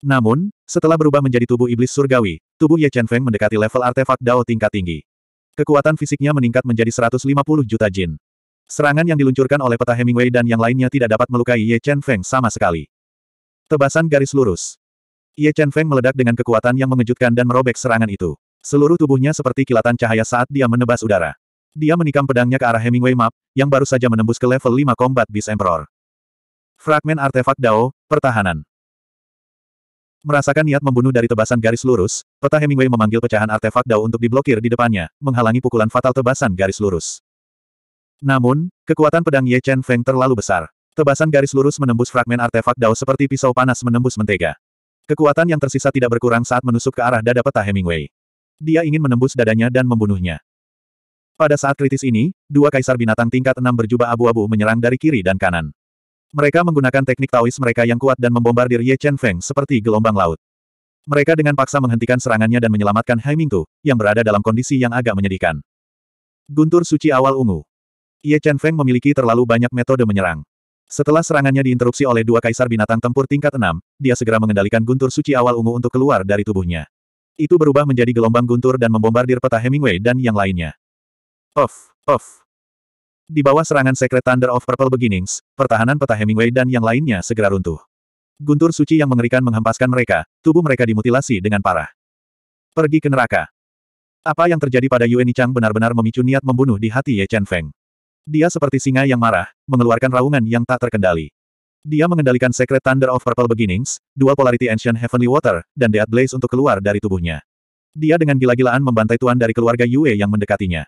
[SPEAKER 1] Namun, setelah berubah menjadi tubuh iblis surgawi, tubuh Ye Chen Feng mendekati level artefak Dao tingkat tinggi. Kekuatan fisiknya meningkat menjadi 150 juta jin. Serangan yang diluncurkan oleh peta Hemingway dan yang lainnya tidak dapat melukai Ye Chen Feng sama sekali. Tebasan garis lurus. Ye Chen Feng meledak dengan kekuatan yang mengejutkan dan merobek serangan itu. Seluruh tubuhnya seperti kilatan cahaya saat dia menebas udara. Dia menikam pedangnya ke arah Hemingway Map, yang baru saja menembus ke level 5 Combat Beast Emperor. Fragmen Artefak Dao, Pertahanan Merasakan niat membunuh dari tebasan garis lurus, peta Hemingway memanggil pecahan artefak Dao untuk diblokir di depannya, menghalangi pukulan fatal tebasan garis lurus. Namun, kekuatan pedang Ye Chen Feng terlalu besar. Tebasan garis lurus menembus fragmen artefak Dao seperti pisau panas menembus mentega. Kekuatan yang tersisa tidak berkurang saat menusuk ke arah dada peta Hemingway. Dia ingin menembus dadanya dan membunuhnya. Pada saat kritis ini, dua kaisar binatang tingkat enam berjubah abu-abu menyerang dari kiri dan kanan. Mereka menggunakan teknik Taois mereka yang kuat dan membombardir Ye Chen Feng seperti gelombang laut. Mereka dengan paksa menghentikan serangannya dan menyelamatkan Hai yang berada dalam kondisi yang agak menyedihkan. Guntur suci awal ungu. Ye Chen Feng memiliki terlalu banyak metode menyerang. Setelah serangannya diinterupsi oleh dua kaisar binatang tempur tingkat enam, dia segera mengendalikan guntur suci awal ungu untuk keluar dari tubuhnya. Itu berubah menjadi gelombang guntur dan membombardir peta Hemingway dan yang lainnya. Off, off. Di bawah serangan Secret Thunder of Purple Beginnings, pertahanan peta Hemingway dan yang lainnya segera runtuh. Guntur suci yang mengerikan menghempaskan mereka, tubuh mereka dimutilasi dengan parah. Pergi ke neraka. Apa yang terjadi pada Yue Nichang benar-benar memicu niat membunuh di hati Ye Chen Feng. Dia seperti singa yang marah, mengeluarkan raungan yang tak terkendali. Dia mengendalikan Secret Thunder of Purple Beginnings, Dual Polarity Ancient Heavenly Water, dan Death Blaze untuk keluar dari tubuhnya. Dia dengan gila-gilaan membantai tuan dari keluarga Yue yang mendekatinya.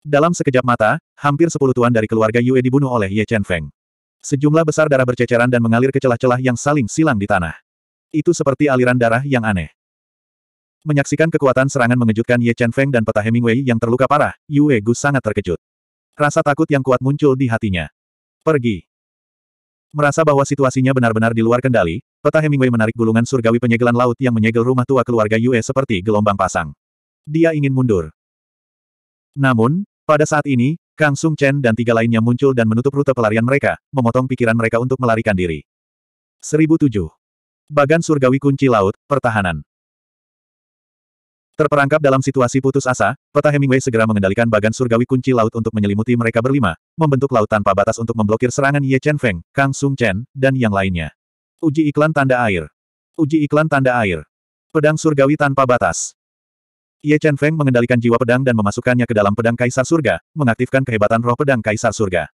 [SPEAKER 1] Dalam sekejap mata, hampir sepuluh tuan dari keluarga Yue dibunuh oleh Ye Chen Feng. Sejumlah besar darah berceceran dan mengalir ke celah-celah yang saling silang di tanah. Itu seperti aliran darah yang aneh. Menyaksikan kekuatan serangan mengejutkan Ye Chen Feng dan peta Hemingway yang terluka parah, Yue Gu sangat terkejut. Rasa takut yang kuat muncul di hatinya. Pergi. Merasa bahwa situasinya benar-benar di luar kendali, peta Hemingway menarik gulungan surgawi penyegelan laut yang menyegel rumah tua keluarga Yue seperti gelombang pasang. Dia ingin mundur. Namun, pada saat ini, Kang Sung Chen dan tiga lainnya muncul dan menutup rute pelarian mereka, memotong pikiran mereka untuk melarikan diri. 1007. Bagan Surgawi Kunci Laut, Pertahanan Terperangkap dalam situasi putus asa, peta Hemingway segera mengendalikan bagan surgawi kunci laut untuk menyelimuti mereka berlima, membentuk laut tanpa batas untuk memblokir serangan Ye Chen Feng, Kang Sung Chen, dan yang lainnya. Uji iklan tanda air. Uji iklan tanda air. Pedang surgawi tanpa batas. Ye Chen Feng mengendalikan jiwa pedang dan memasukkannya ke dalam pedang kaisar surga, mengaktifkan kehebatan roh pedang kaisar surga.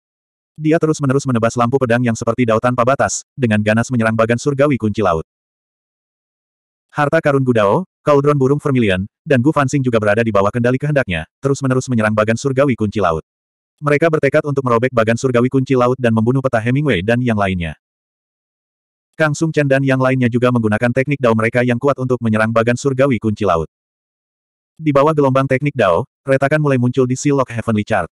[SPEAKER 1] Dia terus-menerus menebas lampu pedang yang seperti dao tanpa batas, dengan ganas menyerang bagan surgawi kunci laut. Harta karun Gudao, Cauldron Burung Vermilion, dan Gu Fansing juga berada di bawah kendali kehendaknya, terus-menerus menyerang bagan surgawi kunci laut. Mereka bertekad untuk merobek bagan surgawi kunci laut dan membunuh peta Hemingway dan yang lainnya. Kang Sung Chen dan yang lainnya juga menggunakan teknik dao mereka yang kuat untuk menyerang bagan surgawi kunci laut. Di bawah gelombang teknik dao, retakan mulai muncul di Silok Heavenly Chart.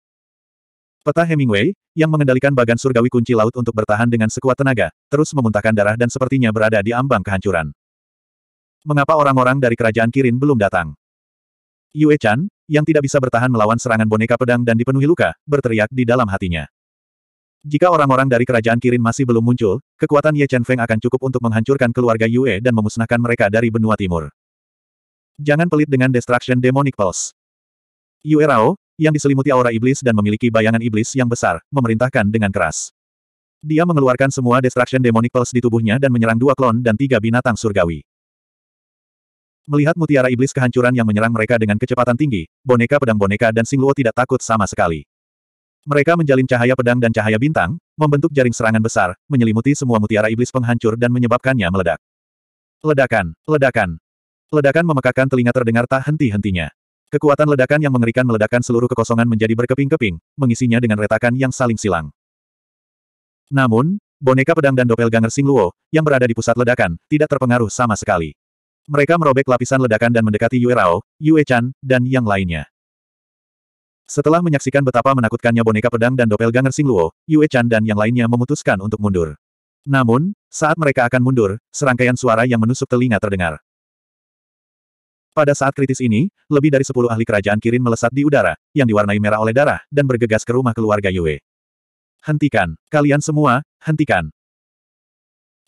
[SPEAKER 1] Peta Hemingway, yang mengendalikan bagan surgawi kunci laut untuk bertahan dengan sekuat tenaga, terus memuntahkan darah dan sepertinya berada di ambang kehancuran. Mengapa orang-orang dari kerajaan Kirin belum datang? Yue Chan, yang tidak bisa bertahan melawan serangan boneka pedang dan dipenuhi luka, berteriak di dalam hatinya. Jika orang-orang dari kerajaan Kirin masih belum muncul, kekuatan Ye Chen Feng akan cukup untuk menghancurkan keluarga Yue dan memusnahkan mereka dari benua timur. Jangan pelit dengan Destruction Demonic Pulse. Yue Rao, yang diselimuti aura iblis dan memiliki bayangan iblis yang besar, memerintahkan dengan keras. Dia mengeluarkan semua Destruction Demonic Pulse di tubuhnya dan menyerang dua klon dan tiga binatang surgawi. Melihat mutiara iblis kehancuran yang menyerang mereka dengan kecepatan tinggi, boneka pedang boneka dan Sing Singluo tidak takut sama sekali. Mereka menjalin cahaya pedang dan cahaya bintang, membentuk jaring serangan besar, menyelimuti semua mutiara iblis penghancur dan menyebabkannya meledak. Ledakan, ledakan. Ledakan memekakan telinga terdengar tak henti-hentinya. Kekuatan ledakan yang mengerikan meledakan seluruh kekosongan menjadi berkeping-keping, mengisinya dengan retakan yang saling silang. Namun, boneka pedang dan Sing Singluo, yang berada di pusat ledakan, tidak terpengaruh sama sekali. Mereka merobek lapisan ledakan dan mendekati Yue Rao, Yue Chan, dan yang lainnya. Setelah menyaksikan betapa menakutkannya boneka pedang dan doppelganger Sing Luo, Yue Chan dan yang lainnya memutuskan untuk mundur. Namun, saat mereka akan mundur, serangkaian suara yang menusuk telinga terdengar. Pada saat kritis ini, lebih dari sepuluh ahli kerajaan Kirin melesat di udara, yang diwarnai merah oleh darah, dan bergegas ke rumah keluarga Yue. Hentikan, kalian semua, hentikan.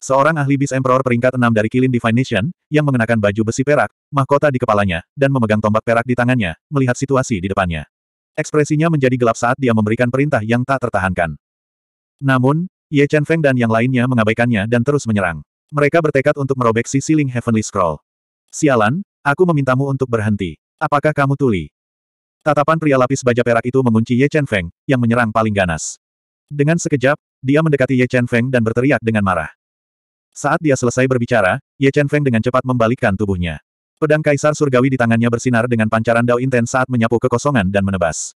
[SPEAKER 1] Seorang ahli bis Emperor peringkat enam dari Kilin Divine Nation, yang mengenakan baju besi perak, mahkota di kepalanya, dan memegang tombak perak di tangannya, melihat situasi di depannya. Ekspresinya menjadi gelap saat dia memberikan perintah yang tak tertahankan. Namun, Ye Chen Feng dan yang lainnya mengabaikannya dan terus menyerang. Mereka bertekad untuk merobek si siling Heavenly Scroll. Sialan, aku memintamu untuk berhenti. Apakah kamu tuli? Tatapan pria lapis baja perak itu mengunci Ye Chen Feng, yang menyerang paling ganas. Dengan sekejap, dia mendekati Ye Chen Feng dan berteriak dengan marah. Saat dia selesai berbicara, Ye Chen Feng dengan cepat membalikkan tubuhnya. Pedang Kaisar Surgawi di tangannya bersinar dengan pancaran dao intens saat menyapu kekosongan dan menebas.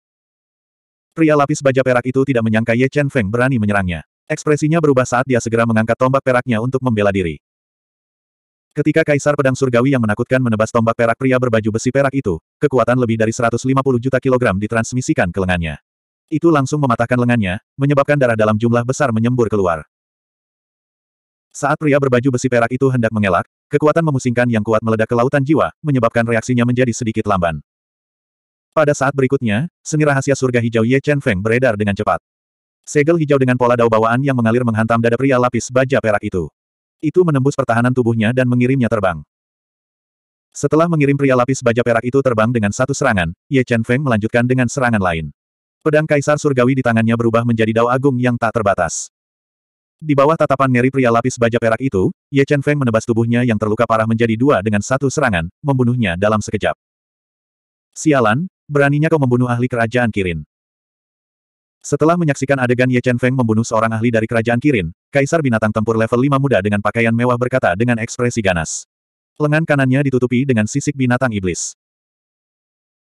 [SPEAKER 1] Pria lapis baja perak itu tidak menyangka Ye Chen Feng berani menyerangnya. Ekspresinya berubah saat dia segera mengangkat tombak peraknya untuk membela diri. Ketika Kaisar Pedang Surgawi yang menakutkan menebas tombak perak pria berbaju besi perak itu, kekuatan lebih dari 150 juta kilogram ditransmisikan ke lengannya. Itu langsung mematahkan lengannya, menyebabkan darah dalam jumlah besar menyembur keluar. Saat pria berbaju besi perak itu hendak mengelak, kekuatan memusingkan yang kuat meledak ke lautan jiwa, menyebabkan reaksinya menjadi sedikit lamban. Pada saat berikutnya, seni rahasia surga hijau Ye Chen Feng beredar dengan cepat. Segel hijau dengan pola dao bawaan yang mengalir menghantam dada pria lapis baja perak itu. Itu menembus pertahanan tubuhnya dan mengirimnya terbang. Setelah mengirim pria lapis baja perak itu terbang dengan satu serangan, Ye Chen Feng melanjutkan dengan serangan lain. Pedang kaisar surgawi di tangannya berubah menjadi dao agung yang tak terbatas. Di bawah tatapan nyeri pria lapis baja perak itu, Ye Chen Feng menebas tubuhnya yang terluka parah menjadi dua dengan satu serangan, membunuhnya dalam sekejap. Sialan, beraninya kau membunuh ahli kerajaan Kirin. Setelah menyaksikan adegan Ye Chen Feng membunuh seorang ahli dari kerajaan Kirin, Kaisar Binatang Tempur level 5 muda dengan pakaian mewah berkata dengan ekspresi ganas. Lengan kanannya ditutupi dengan sisik binatang iblis.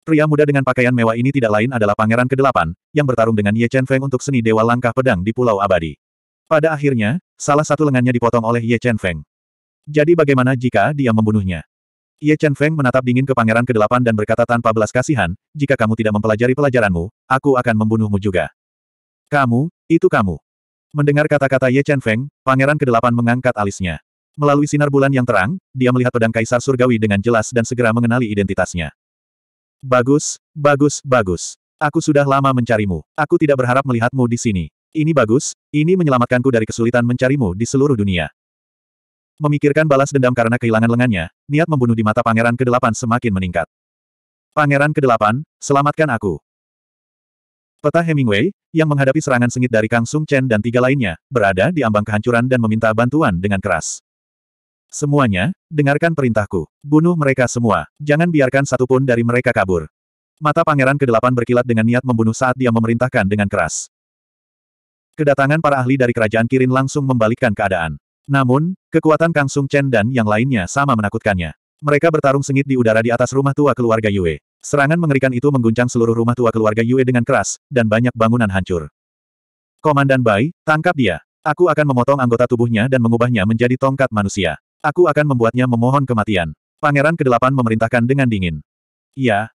[SPEAKER 1] Pria muda dengan pakaian mewah ini tidak lain adalah Pangeran ke-8, yang bertarung dengan Ye Chen Feng untuk seni Dewa Langkah Pedang di Pulau Abadi. Pada akhirnya, salah satu lengannya dipotong oleh Ye Chen Feng. Jadi bagaimana jika dia membunuhnya? Ye Chen Feng menatap dingin ke pangeran ke-8 dan berkata tanpa belas kasihan, jika kamu tidak mempelajari pelajaranmu, aku akan membunuhmu juga. Kamu, itu kamu. Mendengar kata-kata Ye Chen Feng, pangeran ke-8 mengangkat alisnya. Melalui sinar bulan yang terang, dia melihat pedang kaisar surgawi dengan jelas dan segera mengenali identitasnya. Bagus, bagus, bagus. Aku sudah lama mencarimu. Aku tidak berharap melihatmu di sini. Ini bagus, ini menyelamatkanku dari kesulitan mencarimu di seluruh dunia. Memikirkan balas dendam karena kehilangan lengannya, niat membunuh di mata pangeran ke-8 semakin meningkat. Pangeran ke-8, selamatkan aku. Peta Hemingway, yang menghadapi serangan sengit dari Kang Sung Chen dan tiga lainnya, berada di ambang kehancuran dan meminta bantuan dengan keras. Semuanya, dengarkan perintahku. Bunuh mereka semua. Jangan biarkan satupun dari mereka kabur. Mata pangeran ke-8 berkilat dengan niat membunuh saat dia memerintahkan dengan keras. Kedatangan para ahli dari kerajaan Kirin langsung membalikkan keadaan. Namun, kekuatan Kang Sung Chen dan yang lainnya sama menakutkannya. Mereka bertarung sengit di udara di atas rumah tua keluarga Yue. Serangan mengerikan itu mengguncang seluruh rumah tua keluarga Yue dengan keras, dan banyak bangunan hancur. Komandan Bai, tangkap dia. Aku akan memotong anggota tubuhnya dan mengubahnya menjadi tongkat manusia. Aku akan membuatnya memohon kematian. Pangeran Kedelapan memerintahkan dengan dingin. Ya.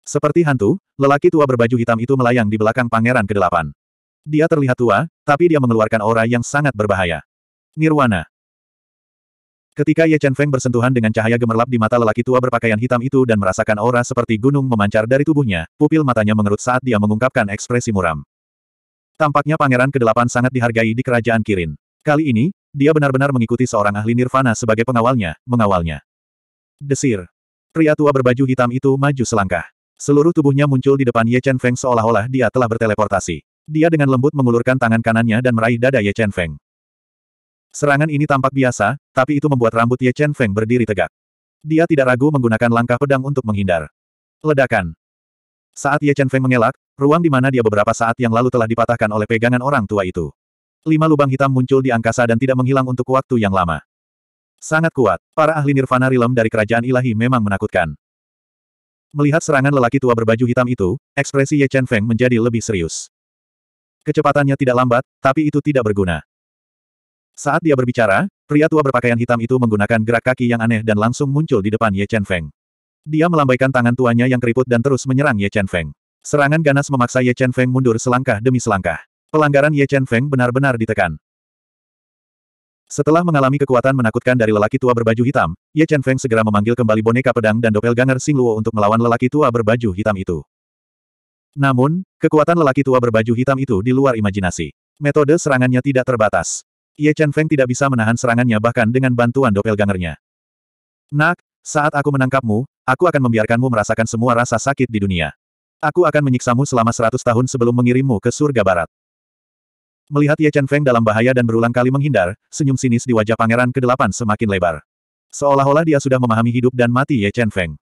[SPEAKER 1] Seperti hantu, lelaki tua berbaju hitam itu melayang di belakang pangeran Kedelapan. Dia terlihat tua, tapi dia mengeluarkan aura yang sangat berbahaya. Nirwana. Ketika Ye Chen Feng bersentuhan dengan cahaya gemerlap di mata lelaki tua berpakaian hitam itu dan merasakan aura seperti gunung memancar dari tubuhnya, pupil matanya mengerut saat dia mengungkapkan ekspresi muram. Tampaknya pangeran ke-8 sangat dihargai di kerajaan Kirin. Kali ini, dia benar-benar mengikuti seorang ahli nirvana sebagai pengawalnya, mengawalnya. Desir. Pria tua berbaju hitam itu maju selangkah. Seluruh tubuhnya muncul di depan Ye Chen Feng seolah-olah dia telah berteleportasi. Dia dengan lembut mengulurkan tangan kanannya dan meraih dada Ye Chen Feng. Serangan ini tampak biasa, tapi itu membuat rambut Ye Chen Feng berdiri tegak. Dia tidak ragu menggunakan langkah pedang untuk menghindar. Ledakan. Saat Ye Chen Feng mengelak, ruang di mana dia beberapa saat yang lalu telah dipatahkan oleh pegangan orang tua itu. Lima lubang hitam muncul di angkasa dan tidak menghilang untuk waktu yang lama. Sangat kuat, para ahli nirvana rilem dari kerajaan ilahi memang menakutkan. Melihat serangan lelaki tua berbaju hitam itu, ekspresi Ye Chen Feng menjadi lebih serius. Kecepatannya tidak lambat, tapi itu tidak berguna. Saat dia berbicara, pria tua berpakaian hitam itu menggunakan gerak kaki yang aneh dan langsung muncul di depan Ye Chen Feng. Dia melambaikan tangan tuanya yang keriput dan terus menyerang Ye Chen Feng. Serangan ganas memaksa Ye Chen Feng mundur selangkah demi selangkah. Pelanggaran Ye Chen Feng benar-benar ditekan. Setelah mengalami kekuatan menakutkan dari lelaki tua berbaju hitam, Ye Chen Feng segera memanggil kembali boneka pedang dan Dopel doppelganger Xing Luo untuk melawan lelaki tua berbaju hitam itu. Namun, kekuatan lelaki tua berbaju hitam itu di luar imajinasi. Metode serangannya tidak terbatas. Ye Chen Feng tidak bisa menahan serangannya bahkan dengan bantuan doppelgangernya. Nak, saat aku menangkapmu, aku akan membiarkanmu merasakan semua rasa sakit di dunia. Aku akan menyiksamu selama seratus tahun sebelum mengirimmu ke surga barat. Melihat Ye Chen Feng dalam bahaya dan berulang kali menghindar, senyum sinis di wajah pangeran ke-8 semakin lebar. Seolah-olah dia sudah memahami hidup dan mati Ye Chen Feng.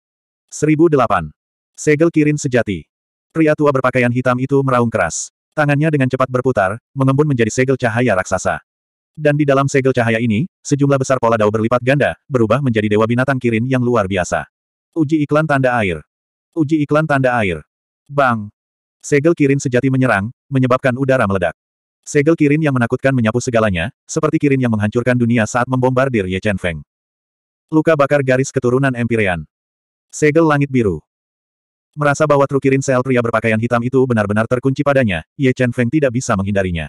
[SPEAKER 1] 1008. Segel Kirin Sejati Pria tua berpakaian hitam itu meraung keras. Tangannya dengan cepat berputar, mengembun menjadi segel cahaya raksasa. Dan di dalam segel cahaya ini, sejumlah besar pola dao berlipat ganda, berubah menjadi dewa binatang kirin yang luar biasa. Uji iklan tanda air. Uji iklan tanda air. Bang! Segel kirin sejati menyerang, menyebabkan udara meledak. Segel kirin yang menakutkan menyapu segalanya, seperti kirin yang menghancurkan dunia saat membombardir Ye Chen Feng. Luka bakar garis keturunan Empyrean. Segel langit biru. Merasa bahwa trukirin sel pria berpakaian hitam itu benar-benar terkunci padanya, Ye Chen Feng tidak bisa menghindarinya.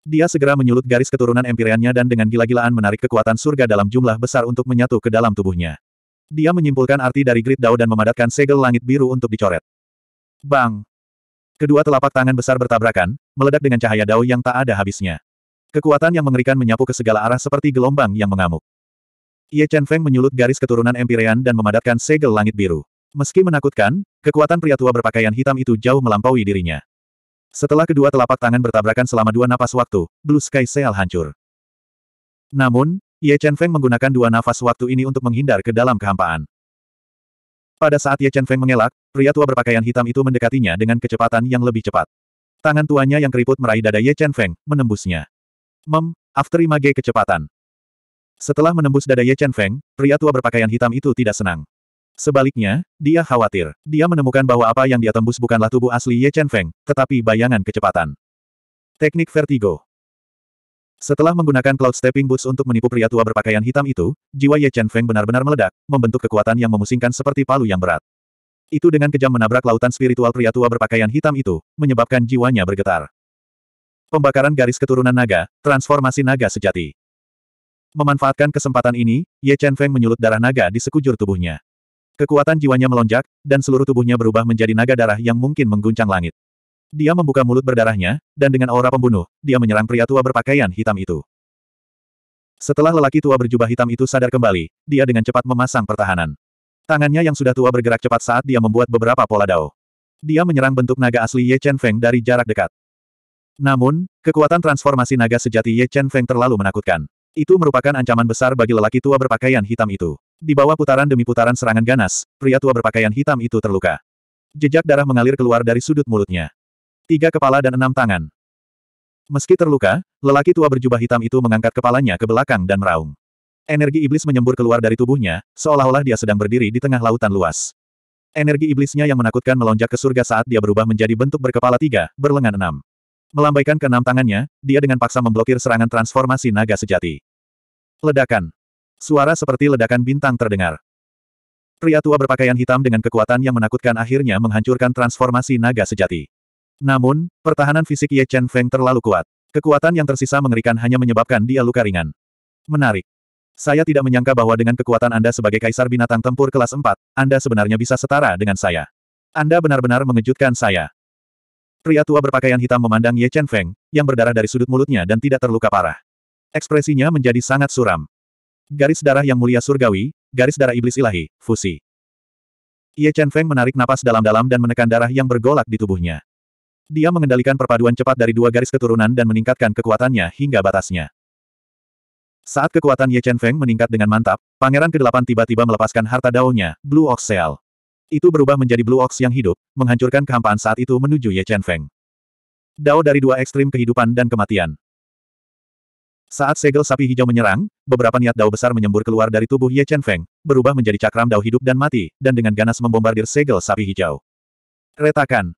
[SPEAKER 1] Dia segera menyulut garis keturunan empiriannya dan dengan gila-gilaan menarik kekuatan surga dalam jumlah besar untuk menyatu ke dalam tubuhnya. Dia menyimpulkan arti dari grid Dao dan memadatkan segel langit biru untuk dicoret. Bang! Kedua telapak tangan besar bertabrakan, meledak dengan cahaya Dao yang tak ada habisnya. Kekuatan yang mengerikan menyapu ke segala arah seperti gelombang yang mengamuk. Ye Chen Feng menyulut garis keturunan empirian dan memadatkan segel langit biru. Meski menakutkan, kekuatan pria tua berpakaian hitam itu jauh melampaui dirinya. Setelah kedua telapak tangan bertabrakan selama dua napas waktu, Blue Sky Seal hancur. Namun, Ye Chen Feng menggunakan dua nafas waktu ini untuk menghindar ke dalam kehampaan. Pada saat Ye Chen Feng mengelak, pria tua berpakaian hitam itu mendekatinya dengan kecepatan yang lebih cepat. Tangan tuanya yang keriput meraih dada Ye Chen Feng, menembusnya. Mem, after image kecepatan. Setelah menembus dada Ye Chen Feng, pria tua berpakaian hitam itu tidak senang. Sebaliknya, dia khawatir. Dia menemukan bahwa apa yang dia tembus bukanlah tubuh asli Ye Chen Feng, tetapi bayangan kecepatan. Teknik Vertigo Setelah menggunakan Cloud Stepping Boots untuk menipu pria tua berpakaian hitam itu, jiwa Ye Chen Feng benar-benar meledak, membentuk kekuatan yang memusingkan seperti palu yang berat. Itu dengan kejam menabrak lautan spiritual pria tua berpakaian hitam itu, menyebabkan jiwanya bergetar. Pembakaran garis keturunan naga, transformasi naga sejati. Memanfaatkan kesempatan ini, Ye Chen Feng menyulut darah naga di sekujur tubuhnya. Kekuatan jiwanya melonjak, dan seluruh tubuhnya berubah menjadi naga darah yang mungkin mengguncang langit. Dia membuka mulut berdarahnya, dan dengan aura pembunuh, dia menyerang pria tua berpakaian hitam itu. Setelah lelaki tua berjubah hitam itu sadar kembali, dia dengan cepat memasang pertahanan. Tangannya yang sudah tua bergerak cepat saat dia membuat beberapa pola dao. Dia menyerang bentuk naga asli Ye Chen Feng dari jarak dekat. Namun, kekuatan transformasi naga sejati Ye Chen Feng terlalu menakutkan. Itu merupakan ancaman besar bagi lelaki tua berpakaian hitam itu. Di bawah putaran demi putaran serangan ganas, pria tua berpakaian hitam itu terluka. Jejak darah mengalir keluar dari sudut mulutnya. Tiga kepala dan enam tangan. Meski terluka, lelaki tua berjubah hitam itu mengangkat kepalanya ke belakang dan meraung. Energi iblis menyembur keluar dari tubuhnya, seolah-olah dia sedang berdiri di tengah lautan luas. Energi iblisnya yang menakutkan melonjak ke surga saat dia berubah menjadi bentuk berkepala tiga, berlengan enam. Melambaikan keenam tangannya, dia dengan paksa memblokir serangan transformasi naga sejati. Ledakan. Suara seperti ledakan bintang terdengar. Pria tua berpakaian hitam dengan kekuatan yang menakutkan akhirnya menghancurkan transformasi naga sejati. Namun, pertahanan fisik Ye Chen Feng terlalu kuat. Kekuatan yang tersisa mengerikan hanya menyebabkan dia luka ringan. Menarik. Saya tidak menyangka bahwa dengan kekuatan Anda sebagai kaisar binatang tempur kelas 4, Anda sebenarnya bisa setara dengan saya. Anda benar-benar mengejutkan saya. Pria tua berpakaian hitam memandang Ye Chen Feng, yang berdarah dari sudut mulutnya dan tidak terluka parah. Ekspresinya menjadi sangat suram. Garis darah yang mulia surgawi, garis darah iblis ilahi, fusi. Ye Chen Feng menarik napas dalam-dalam dan menekan darah yang bergolak di tubuhnya. Dia mengendalikan perpaduan cepat dari dua garis keturunan dan meningkatkan kekuatannya hingga batasnya. Saat kekuatan Ye Chen Feng meningkat dengan mantap, Pangeran ke-8 tiba-tiba melepaskan harta Daunnya, Blue Ox Seal. Itu berubah menjadi Blue Ox yang hidup, menghancurkan kehampaan saat itu menuju Ye Chen Feng. Dao dari dua ekstrim kehidupan dan kematian. Saat segel sapi hijau menyerang, beberapa niat dao besar menyembur keluar dari tubuh Ye Chen Feng, berubah menjadi cakram dao hidup dan mati, dan dengan ganas membombardir segel sapi hijau. Retakan.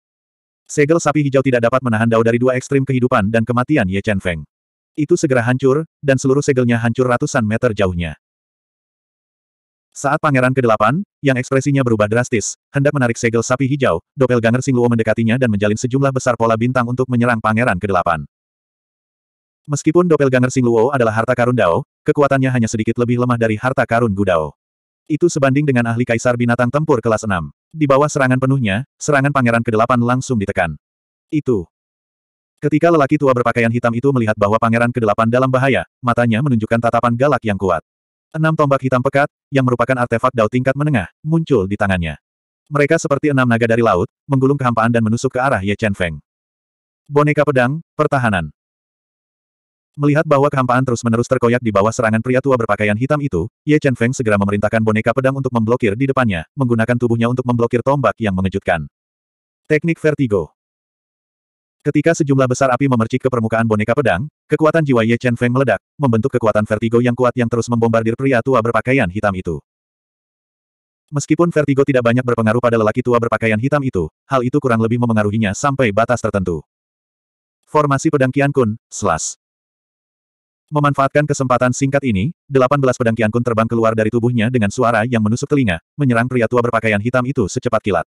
[SPEAKER 1] Segel sapi hijau tidak dapat menahan dao dari dua ekstrim kehidupan dan kematian Ye Chen Feng. Itu segera hancur, dan seluruh segelnya hancur ratusan meter jauhnya. Saat pangeran ke-8, yang ekspresinya berubah drastis, hendak menarik segel sapi hijau, doppelganger Singluo mendekatinya dan menjalin sejumlah besar pola bintang untuk menyerang pangeran ke-8. Meskipun doppelganger Sing Luo adalah harta karun Dao, kekuatannya hanya sedikit lebih lemah dari harta karun Gudao. Itu sebanding dengan ahli kaisar binatang tempur kelas 6. Di bawah serangan penuhnya, serangan pangeran ke-8 langsung ditekan. Itu. Ketika lelaki tua berpakaian hitam itu melihat bahwa pangeran ke-8 dalam bahaya, matanya menunjukkan tatapan galak yang kuat. Enam tombak hitam pekat, yang merupakan artefak Dao tingkat menengah, muncul di tangannya. Mereka seperti enam naga dari laut, menggulung kehampaan dan menusuk ke arah Ye Chen Feng. Boneka pedang, pertahanan. Melihat bahwa kehampaan terus-menerus terkoyak di bawah serangan pria tua berpakaian hitam itu, Ye Chen Feng segera memerintahkan boneka pedang untuk memblokir di depannya, menggunakan tubuhnya untuk memblokir tombak yang mengejutkan. Teknik Vertigo Ketika sejumlah besar api memercik ke permukaan boneka pedang, kekuatan jiwa Ye Chen Feng meledak, membentuk kekuatan vertigo yang kuat yang terus membombardir pria tua berpakaian hitam itu. Meskipun vertigo tidak banyak berpengaruh pada lelaki tua berpakaian hitam itu, hal itu kurang lebih memengaruhinya sampai batas tertentu. Formasi pedang Qian Kun, Slash Memanfaatkan kesempatan singkat ini, 18 pedang Kiankun terbang keluar dari tubuhnya dengan suara yang menusuk telinga, menyerang pria tua berpakaian hitam itu secepat kilat.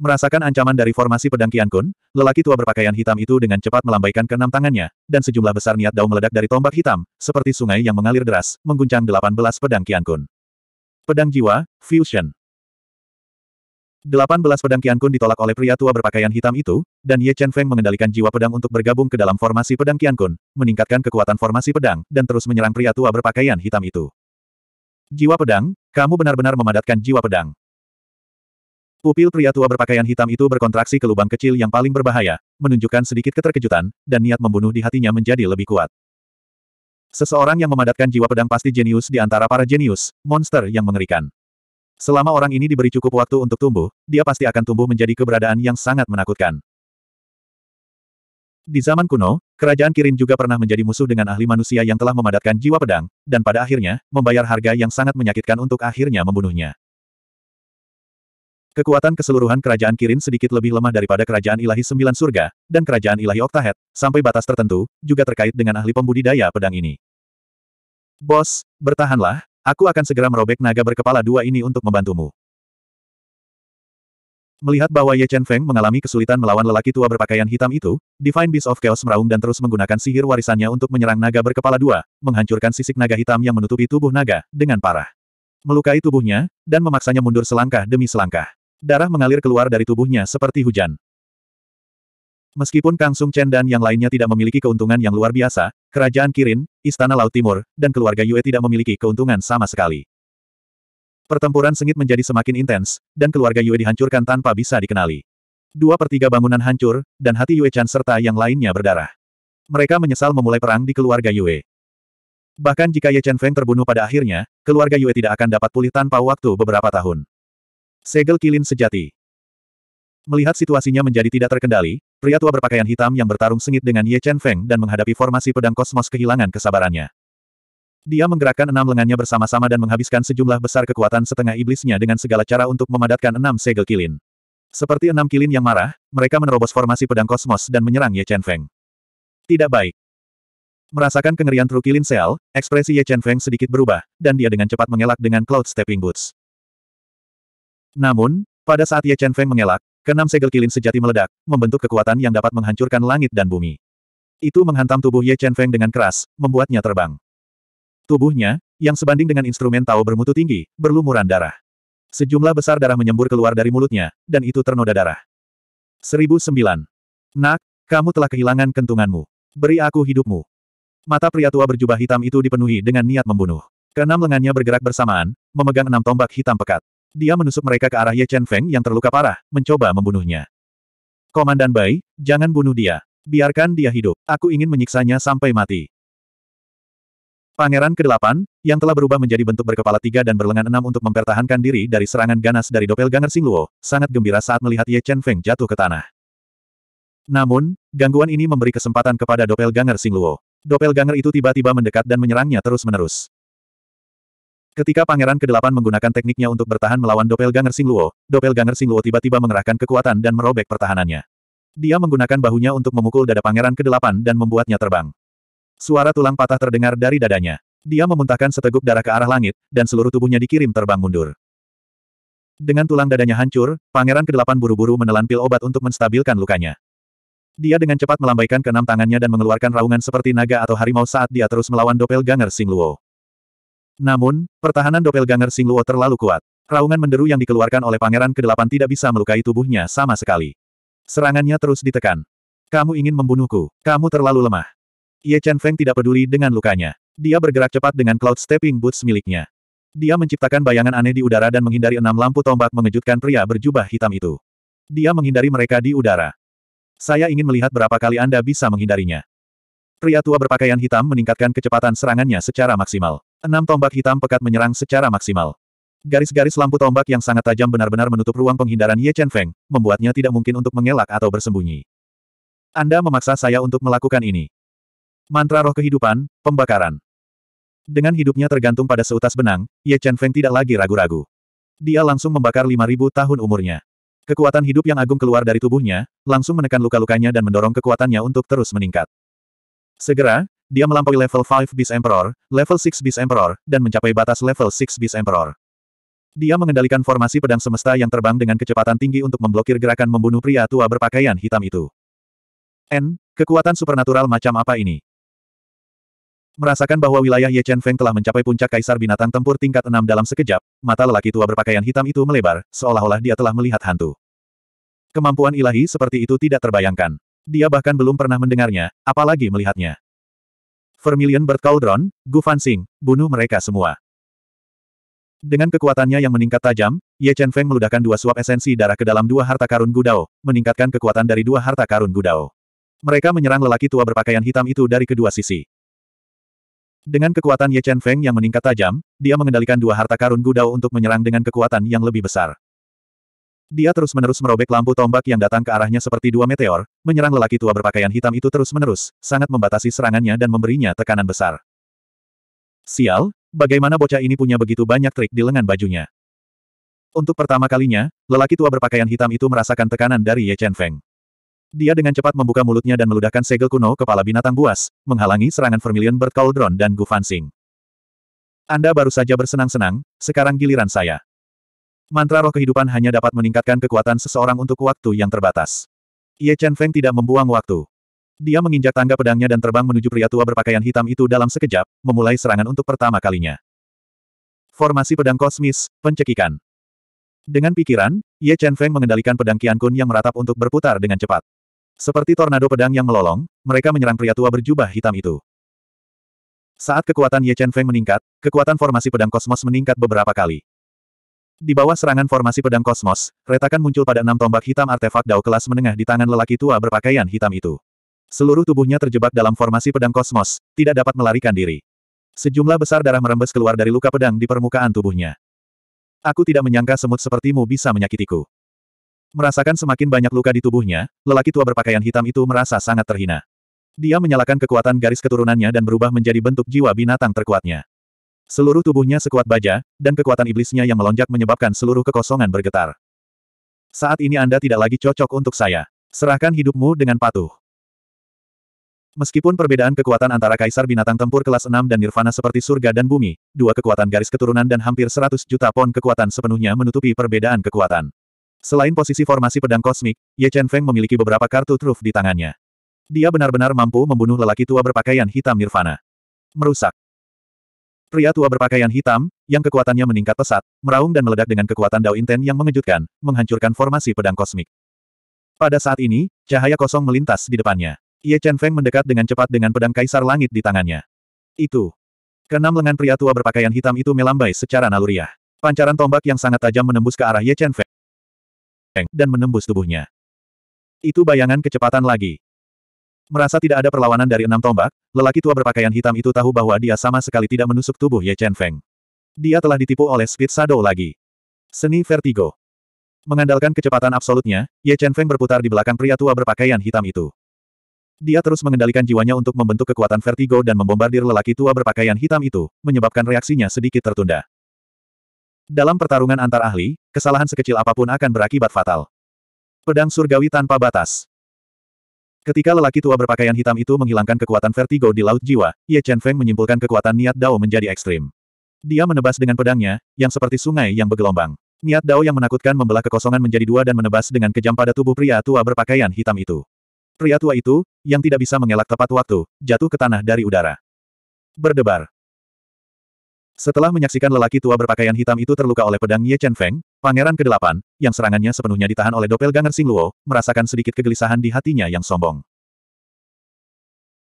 [SPEAKER 1] Merasakan ancaman dari formasi pedang Kiankun, lelaki tua berpakaian hitam itu dengan cepat melambaikan keenam tangannya, dan sejumlah besar niat daun meledak dari tombak hitam, seperti sungai yang mengalir deras, mengguncang 18 pedang Kiankun. Pedang Jiwa, Fusion 18 pedang Kun ditolak oleh pria tua berpakaian hitam itu, dan Ye Chen Feng mengendalikan jiwa pedang untuk bergabung ke dalam formasi pedang Kun, meningkatkan kekuatan formasi pedang, dan terus menyerang pria tua berpakaian hitam itu. Jiwa pedang, kamu benar-benar memadatkan jiwa pedang. Pupil pria tua berpakaian hitam itu berkontraksi ke lubang kecil yang paling berbahaya, menunjukkan sedikit keterkejutan, dan niat membunuh di hatinya menjadi lebih kuat. Seseorang yang memadatkan jiwa pedang pasti jenius di antara para jenius, monster yang mengerikan. Selama orang ini diberi cukup waktu untuk tumbuh, dia pasti akan tumbuh menjadi keberadaan yang sangat menakutkan. Di zaman kuno, kerajaan Kirin juga pernah menjadi musuh dengan ahli manusia yang telah memadatkan jiwa pedang, dan pada akhirnya, membayar harga yang sangat menyakitkan untuk akhirnya membunuhnya. Kekuatan keseluruhan kerajaan Kirin sedikit lebih lemah daripada kerajaan ilahi sembilan surga, dan kerajaan ilahi Oktahet, sampai batas tertentu, juga terkait dengan ahli pembudidaya pedang ini. Bos, bertahanlah, Aku akan segera merobek naga berkepala dua ini untuk membantumu. Melihat bahwa Ye Chen Feng mengalami kesulitan melawan lelaki tua berpakaian hitam itu, Divine Beast of Chaos meraung dan terus menggunakan sihir warisannya untuk menyerang naga berkepala dua, menghancurkan sisik naga hitam yang menutupi tubuh naga, dengan parah. Melukai tubuhnya, dan memaksanya mundur selangkah demi selangkah. Darah mengalir keluar dari tubuhnya seperti hujan. Meskipun Kang Sung Chen dan yang lainnya tidak memiliki keuntungan yang luar biasa, kerajaan Kirin, Istana Laut Timur, dan keluarga Yue tidak memiliki keuntungan sama sekali. Pertempuran sengit menjadi semakin intens, dan keluarga Yue dihancurkan tanpa bisa dikenali. Dua per tiga bangunan hancur, dan hati Yue Chan serta yang lainnya berdarah. Mereka menyesal memulai perang di keluarga Yue. Bahkan jika Ye Chen Feng terbunuh pada akhirnya, keluarga Yue tidak akan dapat pulih tanpa waktu beberapa tahun. Segel Kilin Sejati Melihat situasinya menjadi tidak terkendali, pria tua berpakaian hitam yang bertarung sengit dengan Ye Chen Feng dan menghadapi formasi pedang kosmos kehilangan kesabarannya. Dia menggerakkan enam lengannya bersama-sama dan menghabiskan sejumlah besar kekuatan setengah iblisnya dengan segala cara untuk memadatkan enam segel kilin. Seperti enam kilin yang marah, mereka menerobos formasi pedang kosmos dan menyerang Ye Chen Feng. Tidak baik. Merasakan kengerian truk kilin sel, ekspresi Ye Chen Feng sedikit berubah, dan dia dengan cepat mengelak dengan Cloud Stepping Boots. Namun, pada saat Ye Chen Feng mengelak, Kenam segel kilin sejati meledak, membentuk kekuatan yang dapat menghancurkan langit dan bumi. Itu menghantam tubuh Ye Chen Feng dengan keras, membuatnya terbang. Tubuhnya, yang sebanding dengan instrumen Tao bermutu tinggi, berlumuran darah. Sejumlah besar darah menyembur keluar dari mulutnya, dan itu ternoda darah. 1009. Nak, kamu telah kehilangan kentunganmu. Beri aku hidupmu. Mata pria tua berjubah hitam itu dipenuhi dengan niat membunuh. Keenam lengannya bergerak bersamaan, memegang enam tombak hitam pekat. Dia menusuk mereka ke arah Ye Chen Feng yang terluka parah, mencoba membunuhnya. Komandan Bai, jangan bunuh dia. Biarkan dia hidup. Aku ingin menyiksanya sampai mati. Pangeran ke-8, yang telah berubah menjadi bentuk berkepala tiga dan berlengan enam untuk mempertahankan diri dari serangan ganas dari doppelganger Luo, sangat gembira saat melihat Ye Chen Feng jatuh ke tanah. Namun, gangguan ini memberi kesempatan kepada doppelganger Singluo. Doppelganger itu tiba-tiba mendekat dan menyerangnya terus-menerus. Ketika Pangeran ke-8 menggunakan tekniknya untuk bertahan melawan Doppelganger Singluo, Doppelganger Singluo tiba-tiba mengerahkan kekuatan dan merobek pertahanannya. Dia menggunakan bahunya untuk memukul dada Pangeran ke-8 dan membuatnya terbang. Suara tulang patah terdengar dari dadanya. Dia memuntahkan seteguk darah ke arah langit, dan seluruh tubuhnya dikirim terbang mundur. Dengan tulang dadanya hancur, Pangeran ke-8 buru-buru menelan pil obat untuk menstabilkan lukanya. Dia dengan cepat melambaikan keenam tangannya dan mengeluarkan raungan seperti naga atau harimau saat dia terus melawan Doppelganger Singluo. Namun, pertahanan doppelganger Singluo terlalu kuat. Raungan menderu yang dikeluarkan oleh pangeran ke-8 tidak bisa melukai tubuhnya sama sekali. Serangannya terus ditekan. Kamu ingin membunuhku. Kamu terlalu lemah. Ye Chen Feng tidak peduli dengan lukanya. Dia bergerak cepat dengan cloud stepping boots miliknya. Dia menciptakan bayangan aneh di udara dan menghindari enam lampu tombak mengejutkan pria berjubah hitam itu. Dia menghindari mereka di udara. Saya ingin melihat berapa kali Anda bisa menghindarinya. Pria tua berpakaian hitam meningkatkan kecepatan serangannya secara maksimal. Enam tombak hitam pekat menyerang secara maksimal. Garis-garis lampu tombak yang sangat tajam benar-benar menutup ruang penghindaran Ye Chen Feng, membuatnya tidak mungkin untuk mengelak atau bersembunyi. Anda memaksa saya untuk melakukan ini. Mantra roh kehidupan, pembakaran. Dengan hidupnya tergantung pada seutas benang, Ye Chen Feng tidak lagi ragu-ragu. Dia langsung membakar 5.000 tahun umurnya. Kekuatan hidup yang agung keluar dari tubuhnya, langsung menekan luka-lukanya dan mendorong kekuatannya untuk terus meningkat. Segera, dia melampaui level 5 Beast Emperor, level 6 Beast Emperor, dan mencapai batas level 6 Beast Emperor. Dia mengendalikan formasi pedang semesta yang terbang dengan kecepatan tinggi untuk memblokir gerakan membunuh pria tua berpakaian hitam itu. N, kekuatan supernatural macam apa ini? Merasakan bahwa wilayah Ye Chen Feng telah mencapai puncak kaisar binatang tempur tingkat 6 dalam sekejap, mata lelaki tua berpakaian hitam itu melebar, seolah-olah dia telah melihat hantu. Kemampuan ilahi seperti itu tidak terbayangkan. Dia bahkan belum pernah mendengarnya, apalagi melihatnya. Vermilion Bird Cauldron, Gu Fansing, bunuh mereka semua. Dengan kekuatannya yang meningkat tajam, Ye Chen Feng meludahkan dua suap esensi darah ke dalam dua harta karun Gudao, meningkatkan kekuatan dari dua harta karun Gudao. Mereka menyerang lelaki tua berpakaian hitam itu dari kedua sisi. Dengan kekuatan Ye Chen Feng yang meningkat tajam, dia mengendalikan dua harta karun Gudao untuk menyerang dengan kekuatan yang lebih besar. Dia terus-menerus merobek lampu tombak yang datang ke arahnya seperti dua meteor, menyerang lelaki tua berpakaian hitam itu terus-menerus, sangat membatasi serangannya dan memberinya tekanan besar. Sial, bagaimana bocah ini punya begitu banyak trik di lengan bajunya. Untuk pertama kalinya, lelaki tua berpakaian hitam itu merasakan tekanan dari Ye Chen Feng. Dia dengan cepat membuka mulutnya dan meludahkan segel kuno kepala binatang buas, menghalangi serangan Vermilion Bird Cauldron dan Gu Fan Anda baru saja bersenang-senang, sekarang giliran saya. Mantra roh kehidupan hanya dapat meningkatkan kekuatan seseorang untuk waktu yang terbatas. Ye Chen Feng tidak membuang waktu. Dia menginjak tangga pedangnya dan terbang menuju pria tua berpakaian hitam itu dalam sekejap, memulai serangan untuk pertama kalinya. Formasi pedang kosmis, pencekikan. Dengan pikiran, Ye Chen Feng mengendalikan pedang Qian Kun yang meratap untuk berputar dengan cepat. Seperti tornado pedang yang melolong, mereka menyerang pria tua berjubah hitam itu. Saat kekuatan Ye Chen Feng meningkat, kekuatan formasi pedang kosmos meningkat beberapa kali. Di bawah serangan formasi pedang kosmos, retakan muncul pada enam tombak hitam artefak dao kelas menengah di tangan lelaki tua berpakaian hitam itu. Seluruh tubuhnya terjebak dalam formasi pedang kosmos, tidak dapat melarikan diri. Sejumlah besar darah merembes keluar dari luka pedang di permukaan tubuhnya. Aku tidak menyangka semut sepertimu bisa menyakitiku. Merasakan semakin banyak luka di tubuhnya, lelaki tua berpakaian hitam itu merasa sangat terhina. Dia menyalakan kekuatan garis keturunannya dan berubah menjadi bentuk jiwa binatang terkuatnya. Seluruh tubuhnya sekuat baja, dan kekuatan iblisnya yang melonjak menyebabkan seluruh kekosongan bergetar. Saat ini Anda tidak lagi cocok untuk saya. Serahkan hidupmu dengan patuh. Meskipun perbedaan kekuatan antara Kaisar Binatang Tempur kelas 6 dan Nirvana seperti surga dan bumi, dua kekuatan garis keturunan dan hampir 100 juta pon kekuatan sepenuhnya menutupi perbedaan kekuatan. Selain posisi formasi pedang kosmik, Ye Chen Feng memiliki beberapa kartu truf di tangannya. Dia benar-benar mampu membunuh lelaki tua berpakaian hitam Nirvana. Merusak. Pria tua berpakaian hitam, yang kekuatannya meningkat pesat, meraung dan meledak dengan kekuatan Dao Inten yang mengejutkan, menghancurkan formasi pedang kosmik. Pada saat ini, cahaya kosong melintas di depannya. Ye Chen Feng mendekat dengan cepat dengan pedang kaisar langit di tangannya. Itu. Kenam lengan pria tua berpakaian hitam itu melambai secara naluriah. Pancaran tombak yang sangat tajam menembus ke arah Ye Chen Feng dan menembus tubuhnya. Itu bayangan kecepatan lagi. Merasa tidak ada perlawanan dari enam tombak, lelaki tua berpakaian hitam itu tahu bahwa dia sama sekali tidak menusuk tubuh Ye Chen Feng. Dia telah ditipu oleh Speed Shadow lagi. Seni Vertigo. Mengandalkan kecepatan absolutnya, Ye Chen Feng berputar di belakang pria tua berpakaian hitam itu. Dia terus mengendalikan jiwanya untuk membentuk kekuatan vertigo dan membombardir lelaki tua berpakaian hitam itu, menyebabkan reaksinya sedikit tertunda. Dalam pertarungan antar ahli, kesalahan sekecil apapun akan berakibat fatal. Pedang surgawi tanpa batas. Ketika lelaki tua berpakaian hitam itu menghilangkan kekuatan vertigo di Laut Jiwa, Ye Chen Feng menyimpulkan kekuatan Niat Dao menjadi ekstrim. Dia menebas dengan pedangnya, yang seperti sungai yang bergelombang. Niat Dao yang menakutkan membelah kekosongan menjadi dua dan menebas dengan kejam pada tubuh pria tua berpakaian hitam itu. Pria tua itu, yang tidak bisa mengelak tepat waktu, jatuh ke tanah dari udara. Berdebar. Setelah menyaksikan lelaki tua berpakaian hitam itu terluka oleh pedang Ye Chen Feng, Pangeran ke-8, yang serangannya sepenuhnya ditahan oleh doppelganger Sing Luo, merasakan sedikit kegelisahan di hatinya yang sombong.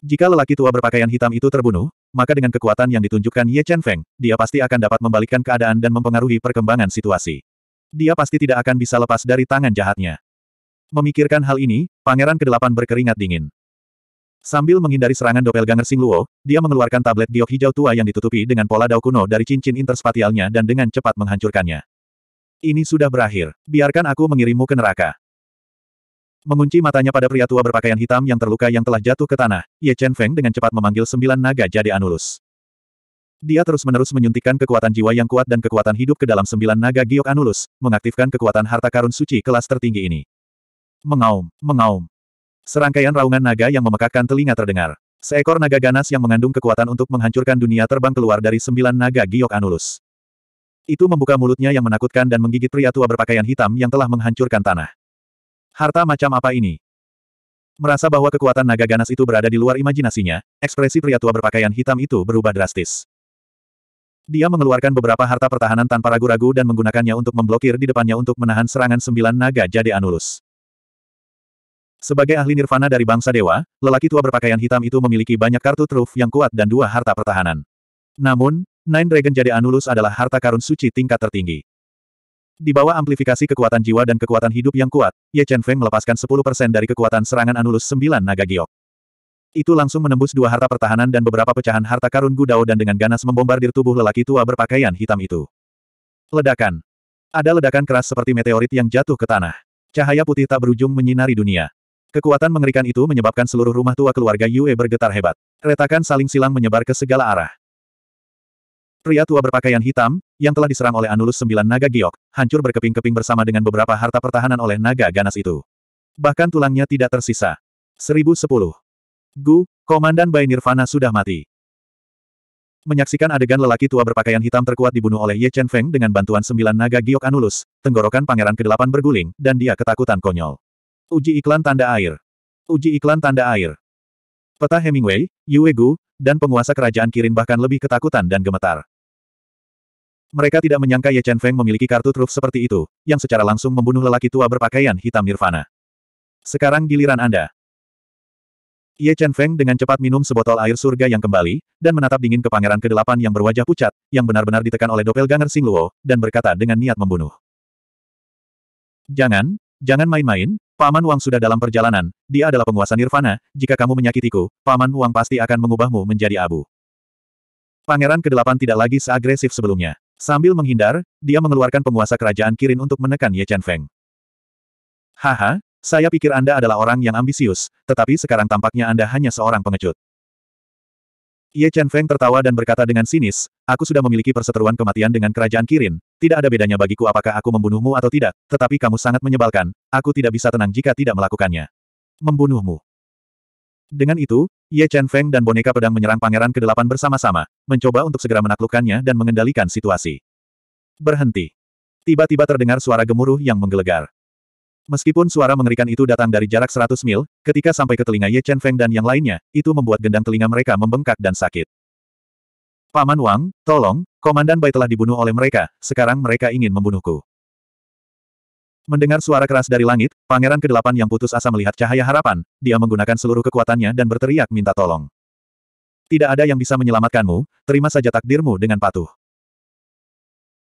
[SPEAKER 1] Jika lelaki tua berpakaian hitam itu terbunuh, maka dengan kekuatan yang ditunjukkan Ye Chen Feng, dia pasti akan dapat membalikkan keadaan dan mempengaruhi perkembangan situasi. Dia pasti tidak akan bisa lepas dari tangan jahatnya. Memikirkan hal ini, pangeran ke-8 berkeringat dingin. Sambil menghindari serangan doppelganger Sing Luo, dia mengeluarkan tablet giok hijau tua yang ditutupi dengan pola dao kuno dari cincin interspatialnya dan dengan cepat menghancurkannya. Ini sudah berakhir. Biarkan aku mengirimmu ke neraka. Mengunci matanya pada pria tua berpakaian hitam yang terluka yang telah jatuh ke tanah, Ye Chen Feng dengan cepat memanggil sembilan naga jadi Anulus. Dia terus-menerus menyuntikkan kekuatan jiwa yang kuat dan kekuatan hidup ke dalam sembilan naga giok Anulus, mengaktifkan kekuatan harta karun suci kelas tertinggi ini. Mengaum, mengaum. Serangkaian raungan naga yang memekakkan telinga terdengar. Seekor naga ganas yang mengandung kekuatan untuk menghancurkan dunia terbang keluar dari sembilan naga giok Anulus. Itu membuka mulutnya yang menakutkan dan menggigit pria tua berpakaian hitam yang telah menghancurkan tanah. Harta macam apa ini? Merasa bahwa kekuatan naga ganas itu berada di luar imajinasinya, ekspresi pria tua berpakaian hitam itu berubah drastis. Dia mengeluarkan beberapa harta pertahanan tanpa ragu-ragu dan menggunakannya untuk memblokir di depannya untuk menahan serangan sembilan naga jade Anulus. Sebagai ahli nirvana dari bangsa dewa, lelaki tua berpakaian hitam itu memiliki banyak kartu truf yang kuat dan dua harta pertahanan. Namun, Nine Dragon Jade Anulus adalah harta karun suci tingkat tertinggi. Di bawah amplifikasi kekuatan jiwa dan kekuatan hidup yang kuat, Ye Chen Feng melepaskan 10% dari kekuatan serangan Anulus 9 Naga Giok. Itu langsung menembus dua harta pertahanan dan beberapa pecahan harta karun Gudao dan dengan ganas membombardir tubuh lelaki tua berpakaian hitam itu. Ledakan. Ada ledakan keras seperti meteorit yang jatuh ke tanah. Cahaya putih tak berujung menyinari dunia. Kekuatan mengerikan itu menyebabkan seluruh rumah tua keluarga Yue bergetar hebat. Retakan saling silang menyebar ke segala arah. Pria tua berpakaian hitam, yang telah diserang oleh Anulus sembilan naga giok, hancur berkeping-keping bersama dengan beberapa harta pertahanan oleh naga ganas itu. Bahkan tulangnya tidak tersisa. 1010. Gu, Komandan Bai Nirvana sudah mati. Menyaksikan adegan lelaki tua berpakaian hitam terkuat dibunuh oleh Ye Chen Feng dengan bantuan sembilan naga giok Anulus, tenggorokan pangeran ke-8 berguling, dan dia ketakutan konyol. Uji iklan tanda air. Uji iklan tanda air. Peta Hemingway, Yue Gu, dan penguasa kerajaan Kirin bahkan lebih ketakutan dan gemetar. Mereka tidak menyangka Ye Chen Feng memiliki kartu truf seperti itu, yang secara langsung membunuh lelaki tua berpakaian hitam Nirvana. Sekarang giliran Anda. Ye Chen Feng dengan cepat minum sebotol air surga yang kembali, dan menatap dingin ke pangeran ke-8 yang berwajah pucat, yang benar-benar ditekan oleh doppelganger Sing Luo, dan berkata dengan niat membunuh. Jangan, Jangan main-main, Paman Wang sudah dalam perjalanan, dia adalah penguasa Nirvana, jika kamu menyakitiku, Paman Wang pasti akan mengubahmu menjadi abu. Pangeran ke-8 tidak lagi seagresif sebelumnya. Sambil menghindar, dia mengeluarkan penguasa kerajaan Kirin untuk menekan Ye Chen Feng. Haha, saya pikir Anda adalah orang yang ambisius, tetapi sekarang tampaknya Anda hanya seorang pengecut. Ye Chen Feng tertawa dan berkata dengan sinis, aku sudah memiliki perseteruan kematian dengan kerajaan Kirin, tidak ada bedanya bagiku apakah aku membunuhmu atau tidak, tetapi kamu sangat menyebalkan, aku tidak bisa tenang jika tidak melakukannya. Membunuhmu. Dengan itu, Ye Chen Feng dan boneka pedang menyerang pangeran ke-8 bersama-sama, mencoba untuk segera menaklukkannya dan mengendalikan situasi. Berhenti. Tiba-tiba terdengar suara gemuruh yang menggelegar. Meskipun suara mengerikan itu datang dari jarak 100 mil, ketika sampai ke telinga Ye Chen Feng dan yang lainnya, itu membuat gendang telinga mereka membengkak dan sakit. Paman Wang, tolong, Komandan Bai telah dibunuh oleh mereka, sekarang mereka ingin membunuhku. Mendengar suara keras dari langit, pangeran kedelapan yang putus asa melihat cahaya harapan, dia menggunakan seluruh kekuatannya dan berteriak minta tolong. Tidak ada yang bisa menyelamatkanmu, terima saja takdirmu dengan patuh.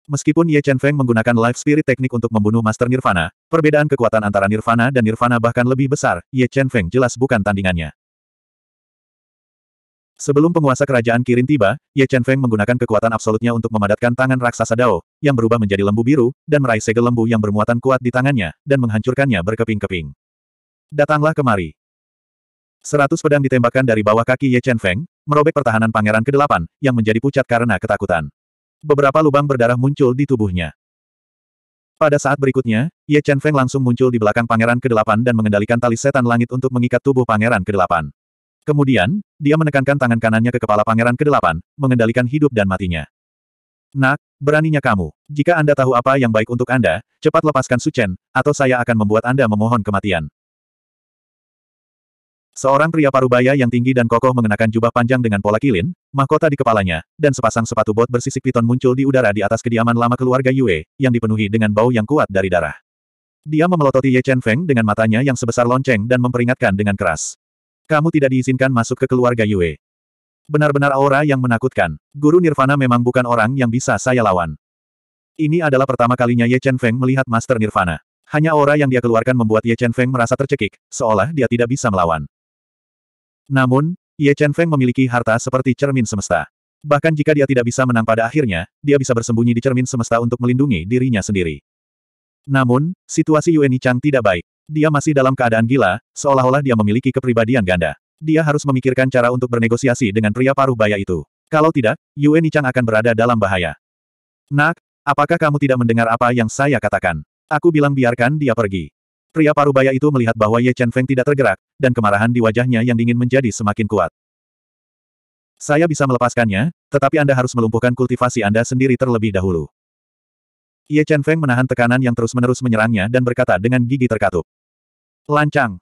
[SPEAKER 1] Meskipun Ye Chen Feng menggunakan Life Spirit teknik untuk membunuh Master Nirvana, perbedaan kekuatan antara Nirvana dan Nirvana bahkan lebih besar, Ye Chen Feng jelas bukan tandingannya. Sebelum penguasa kerajaan Kirin tiba, Ye Chen Feng menggunakan kekuatan absolutnya untuk memadatkan tangan raksasa Dao, yang berubah menjadi lembu biru, dan meraih segel lembu yang bermuatan kuat di tangannya, dan menghancurkannya berkeping-keping. Datanglah kemari. Seratus pedang ditembakkan dari bawah kaki Ye Chen Feng, merobek pertahanan pangeran ke-8, yang menjadi pucat karena ketakutan. Beberapa lubang berdarah muncul di tubuhnya. Pada saat berikutnya, Ye Chen Feng langsung muncul di belakang Pangeran ke-8 dan mengendalikan tali setan langit untuk mengikat tubuh Pangeran ke-8. Kemudian, dia menekankan tangan kanannya ke kepala pangeran ke-8, mengendalikan hidup dan matinya. Nak, beraninya kamu. Jika Anda tahu apa yang baik untuk Anda, cepat lepaskan Suchen, atau saya akan membuat Anda memohon kematian. Seorang pria parubaya yang tinggi dan kokoh mengenakan jubah panjang dengan pola kilin, mahkota di kepalanya, dan sepasang sepatu bot bersisik piton muncul di udara di atas kediaman lama keluarga Yue, yang dipenuhi dengan bau yang kuat dari darah. Dia memelototi Ye Chen Feng dengan matanya yang sebesar lonceng dan memperingatkan dengan keras. Kamu tidak diizinkan masuk ke keluarga Yue. Benar-benar aura yang menakutkan. Guru Nirvana memang bukan orang yang bisa saya lawan. Ini adalah pertama kalinya Ye Chen Feng melihat Master Nirvana. Hanya aura yang dia keluarkan membuat Ye Chen Feng merasa tercekik, seolah dia tidak bisa melawan. Namun, Ye Chen Feng memiliki harta seperti cermin semesta. Bahkan jika dia tidak bisa menang pada akhirnya, dia bisa bersembunyi di cermin semesta untuk melindungi dirinya sendiri. Namun, situasi Yue Chang tidak baik. Dia masih dalam keadaan gila, seolah-olah dia memiliki kepribadian ganda. Dia harus memikirkan cara untuk bernegosiasi dengan pria paruh baya itu. Kalau tidak, Yue Nichang akan berada dalam bahaya. Nak, apakah kamu tidak mendengar apa yang saya katakan? Aku bilang biarkan dia pergi. Pria paruh baya itu melihat bahwa Ye Chen Feng tidak tergerak, dan kemarahan di wajahnya yang dingin menjadi semakin kuat. Saya bisa melepaskannya, tetapi Anda harus melumpuhkan kultivasi Anda sendiri terlebih dahulu. Ye Chen Feng menahan tekanan yang terus-menerus menyerangnya dan berkata dengan gigi terkatup. Lancang.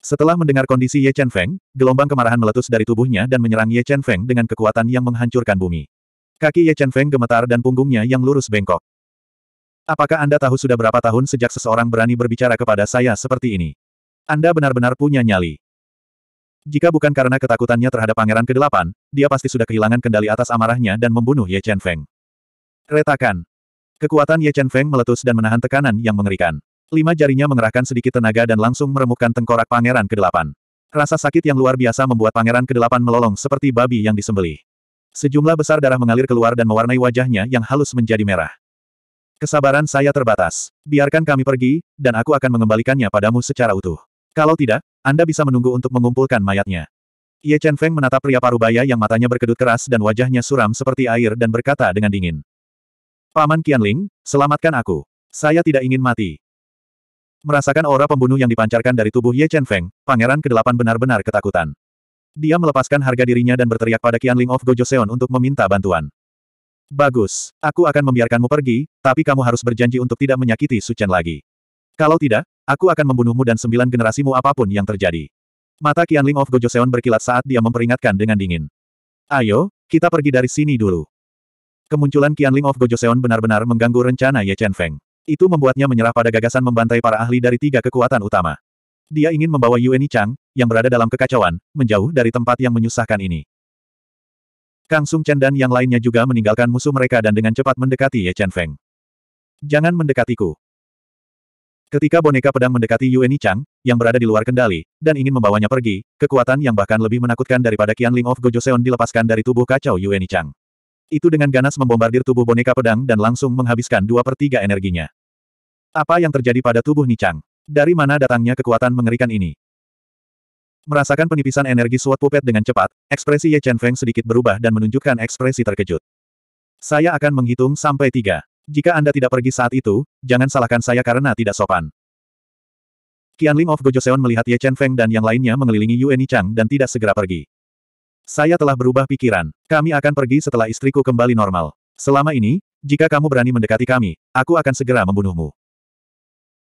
[SPEAKER 1] Setelah mendengar kondisi Ye Chen Feng, gelombang kemarahan meletus dari tubuhnya dan menyerang Ye Chen Feng dengan kekuatan yang menghancurkan bumi. Kaki Ye Chen Feng gemetar dan punggungnya yang lurus bengkok. Apakah Anda tahu sudah berapa tahun sejak seseorang berani berbicara kepada saya seperti ini? Anda benar-benar punya nyali. Jika bukan karena ketakutannya terhadap Pangeran ke-8, dia pasti sudah kehilangan kendali atas amarahnya dan membunuh Ye Chen Feng. Retakan. Kekuatan Ye Chen Feng meletus dan menahan tekanan yang mengerikan. Lima jarinya mengerahkan sedikit tenaga dan langsung meremukkan tengkorak pangeran ke-8. Rasa sakit yang luar biasa membuat pangeran ke-8 melolong seperti babi yang disembelih. Sejumlah besar darah mengalir keluar dan mewarnai wajahnya yang halus menjadi merah. Kesabaran saya terbatas. Biarkan kami pergi, dan aku akan mengembalikannya padamu secara utuh. Kalau tidak, Anda bisa menunggu untuk mengumpulkan mayatnya. Ye Chen Feng menatap pria parubaya yang matanya berkedut keras dan wajahnya suram seperti air dan berkata dengan dingin. Paman Qianling, selamatkan aku. Saya tidak ingin mati. Merasakan aura pembunuh yang dipancarkan dari tubuh Ye Chen Feng, pangeran kedelapan benar-benar ketakutan. Dia melepaskan harga dirinya dan berteriak pada Ling of Gojo Seon untuk meminta bantuan. Bagus, aku akan membiarkanmu pergi, tapi kamu harus berjanji untuk tidak menyakiti Su Chen lagi. Kalau tidak, aku akan membunuhmu dan sembilan generasimu apapun yang terjadi. Mata Ling of Gojo Seon berkilat saat dia memperingatkan dengan dingin. Ayo, kita pergi dari sini dulu. Kemunculan Ling of Gojo Seon benar-benar mengganggu rencana Ye Chen Feng. Itu membuatnya menyerah pada gagasan membantai para ahli dari tiga kekuatan utama. Dia ingin membawa Yueni Chang, yang berada dalam kekacauan, menjauh dari tempat yang menyusahkan ini. Kang Sung Chen dan yang lainnya juga meninggalkan musuh mereka dan dengan cepat mendekati Ye Chen Feng. Jangan mendekatiku. Ketika boneka pedang mendekati Yueni Chang, yang berada di luar kendali, dan ingin membawanya pergi, kekuatan yang bahkan lebih menakutkan daripada Qianling of Gojoseon dilepaskan dari tubuh kacau Yueni Chang. Itu dengan ganas membombardir tubuh boneka pedang dan langsung menghabiskan dua per tiga energinya. Apa yang terjadi pada tubuh Nichang? Dari mana datangnya kekuatan mengerikan ini? Merasakan penipisan energi suat pupet dengan cepat, ekspresi Ye Chen Feng sedikit berubah dan menunjukkan ekspresi terkejut. Saya akan menghitung sampai tiga. Jika Anda tidak pergi saat itu, jangan salahkan saya karena tidak sopan. Qianling of Gojoseon melihat Ye Chen Feng dan yang lainnya mengelilingi Yue Nichang dan tidak segera pergi. Saya telah berubah pikiran. Kami akan pergi setelah istriku kembali normal. Selama ini, jika kamu berani mendekati kami, aku akan segera membunuhmu.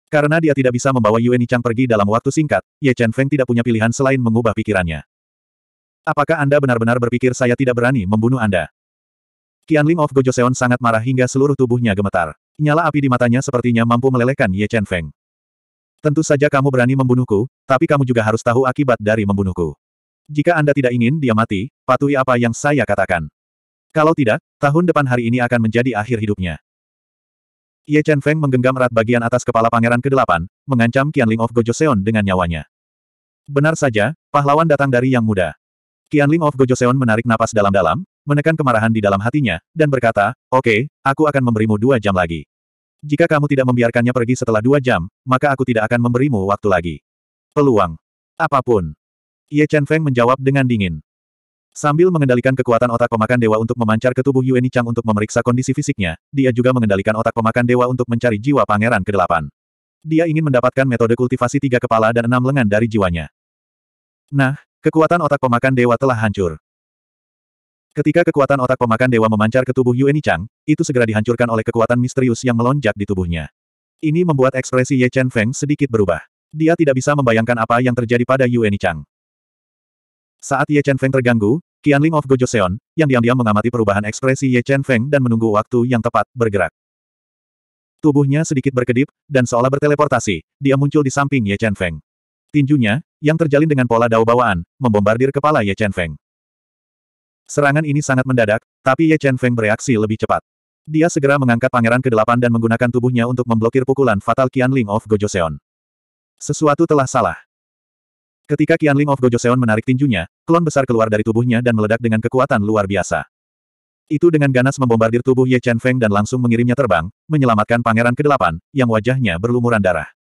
[SPEAKER 1] Karena dia tidak bisa membawa Yue Nichang pergi dalam waktu singkat, Ye Chen Feng tidak punya pilihan selain mengubah pikirannya. Apakah Anda benar-benar berpikir saya tidak berani membunuh Anda? Qian Ling of Gojoseon sangat marah hingga seluruh tubuhnya gemetar. Nyala api di matanya sepertinya mampu melelehkan Ye Chen Feng. Tentu saja kamu berani membunuhku, tapi kamu juga harus tahu akibat dari membunuhku. Jika Anda tidak ingin dia mati, patuhi apa yang saya katakan. Kalau tidak, tahun depan hari ini akan menjadi akhir hidupnya. Ye Chen Feng menggenggam erat bagian atas kepala pangeran ke-8, mengancam Qianling of Gojoseon dengan nyawanya. Benar saja, pahlawan datang dari yang muda. Qianling of Gojoseon menarik napas dalam-dalam, menekan kemarahan di dalam hatinya, dan berkata, Oke, okay, aku akan memberimu dua jam lagi. Jika kamu tidak membiarkannya pergi setelah dua jam, maka aku tidak akan memberimu waktu lagi. Peluang. Apapun. Ye Chen Feng menjawab dengan dingin. Sambil mengendalikan kekuatan otak pemakan dewa untuk memancar ke tubuh Yueni Chang untuk memeriksa kondisi fisiknya, dia juga mengendalikan otak pemakan dewa untuk mencari jiwa pangeran ke-8. Dia ingin mendapatkan metode kultivasi tiga kepala dan enam lengan dari jiwanya. Nah, kekuatan otak pemakan dewa telah hancur. Ketika kekuatan otak pemakan dewa memancar ke tubuh Yueni Chang, itu segera dihancurkan oleh kekuatan misterius yang melonjak di tubuhnya. Ini membuat ekspresi Ye Chen Feng sedikit berubah. Dia tidak bisa membayangkan apa yang terjadi pada Yueni Chang. Saat Ye Chen Feng terganggu, Qian Ling of Gojoseon, yang diam-diam mengamati perubahan ekspresi Ye Chen Feng dan menunggu waktu yang tepat, bergerak. Tubuhnya sedikit berkedip, dan seolah berteleportasi, dia muncul di samping Ye Chen Feng. Tinjunya, yang terjalin dengan pola dao bawaan, membombardir kepala Ye Chen Feng. Serangan ini sangat mendadak, tapi Ye Chen Feng bereaksi lebih cepat. Dia segera mengangkat pangeran ke-8 dan menggunakan tubuhnya untuk memblokir pukulan fatal Qian Ling of Gojoseon. Sesuatu telah salah. Ketika Qianling of Gojoseon menarik tinjunya, klon besar keluar dari tubuhnya dan meledak dengan kekuatan luar biasa. Itu dengan ganas membombardir tubuh Ye Chen Feng dan langsung mengirimnya terbang, menyelamatkan Pangeran ke-8, yang wajahnya berlumuran darah.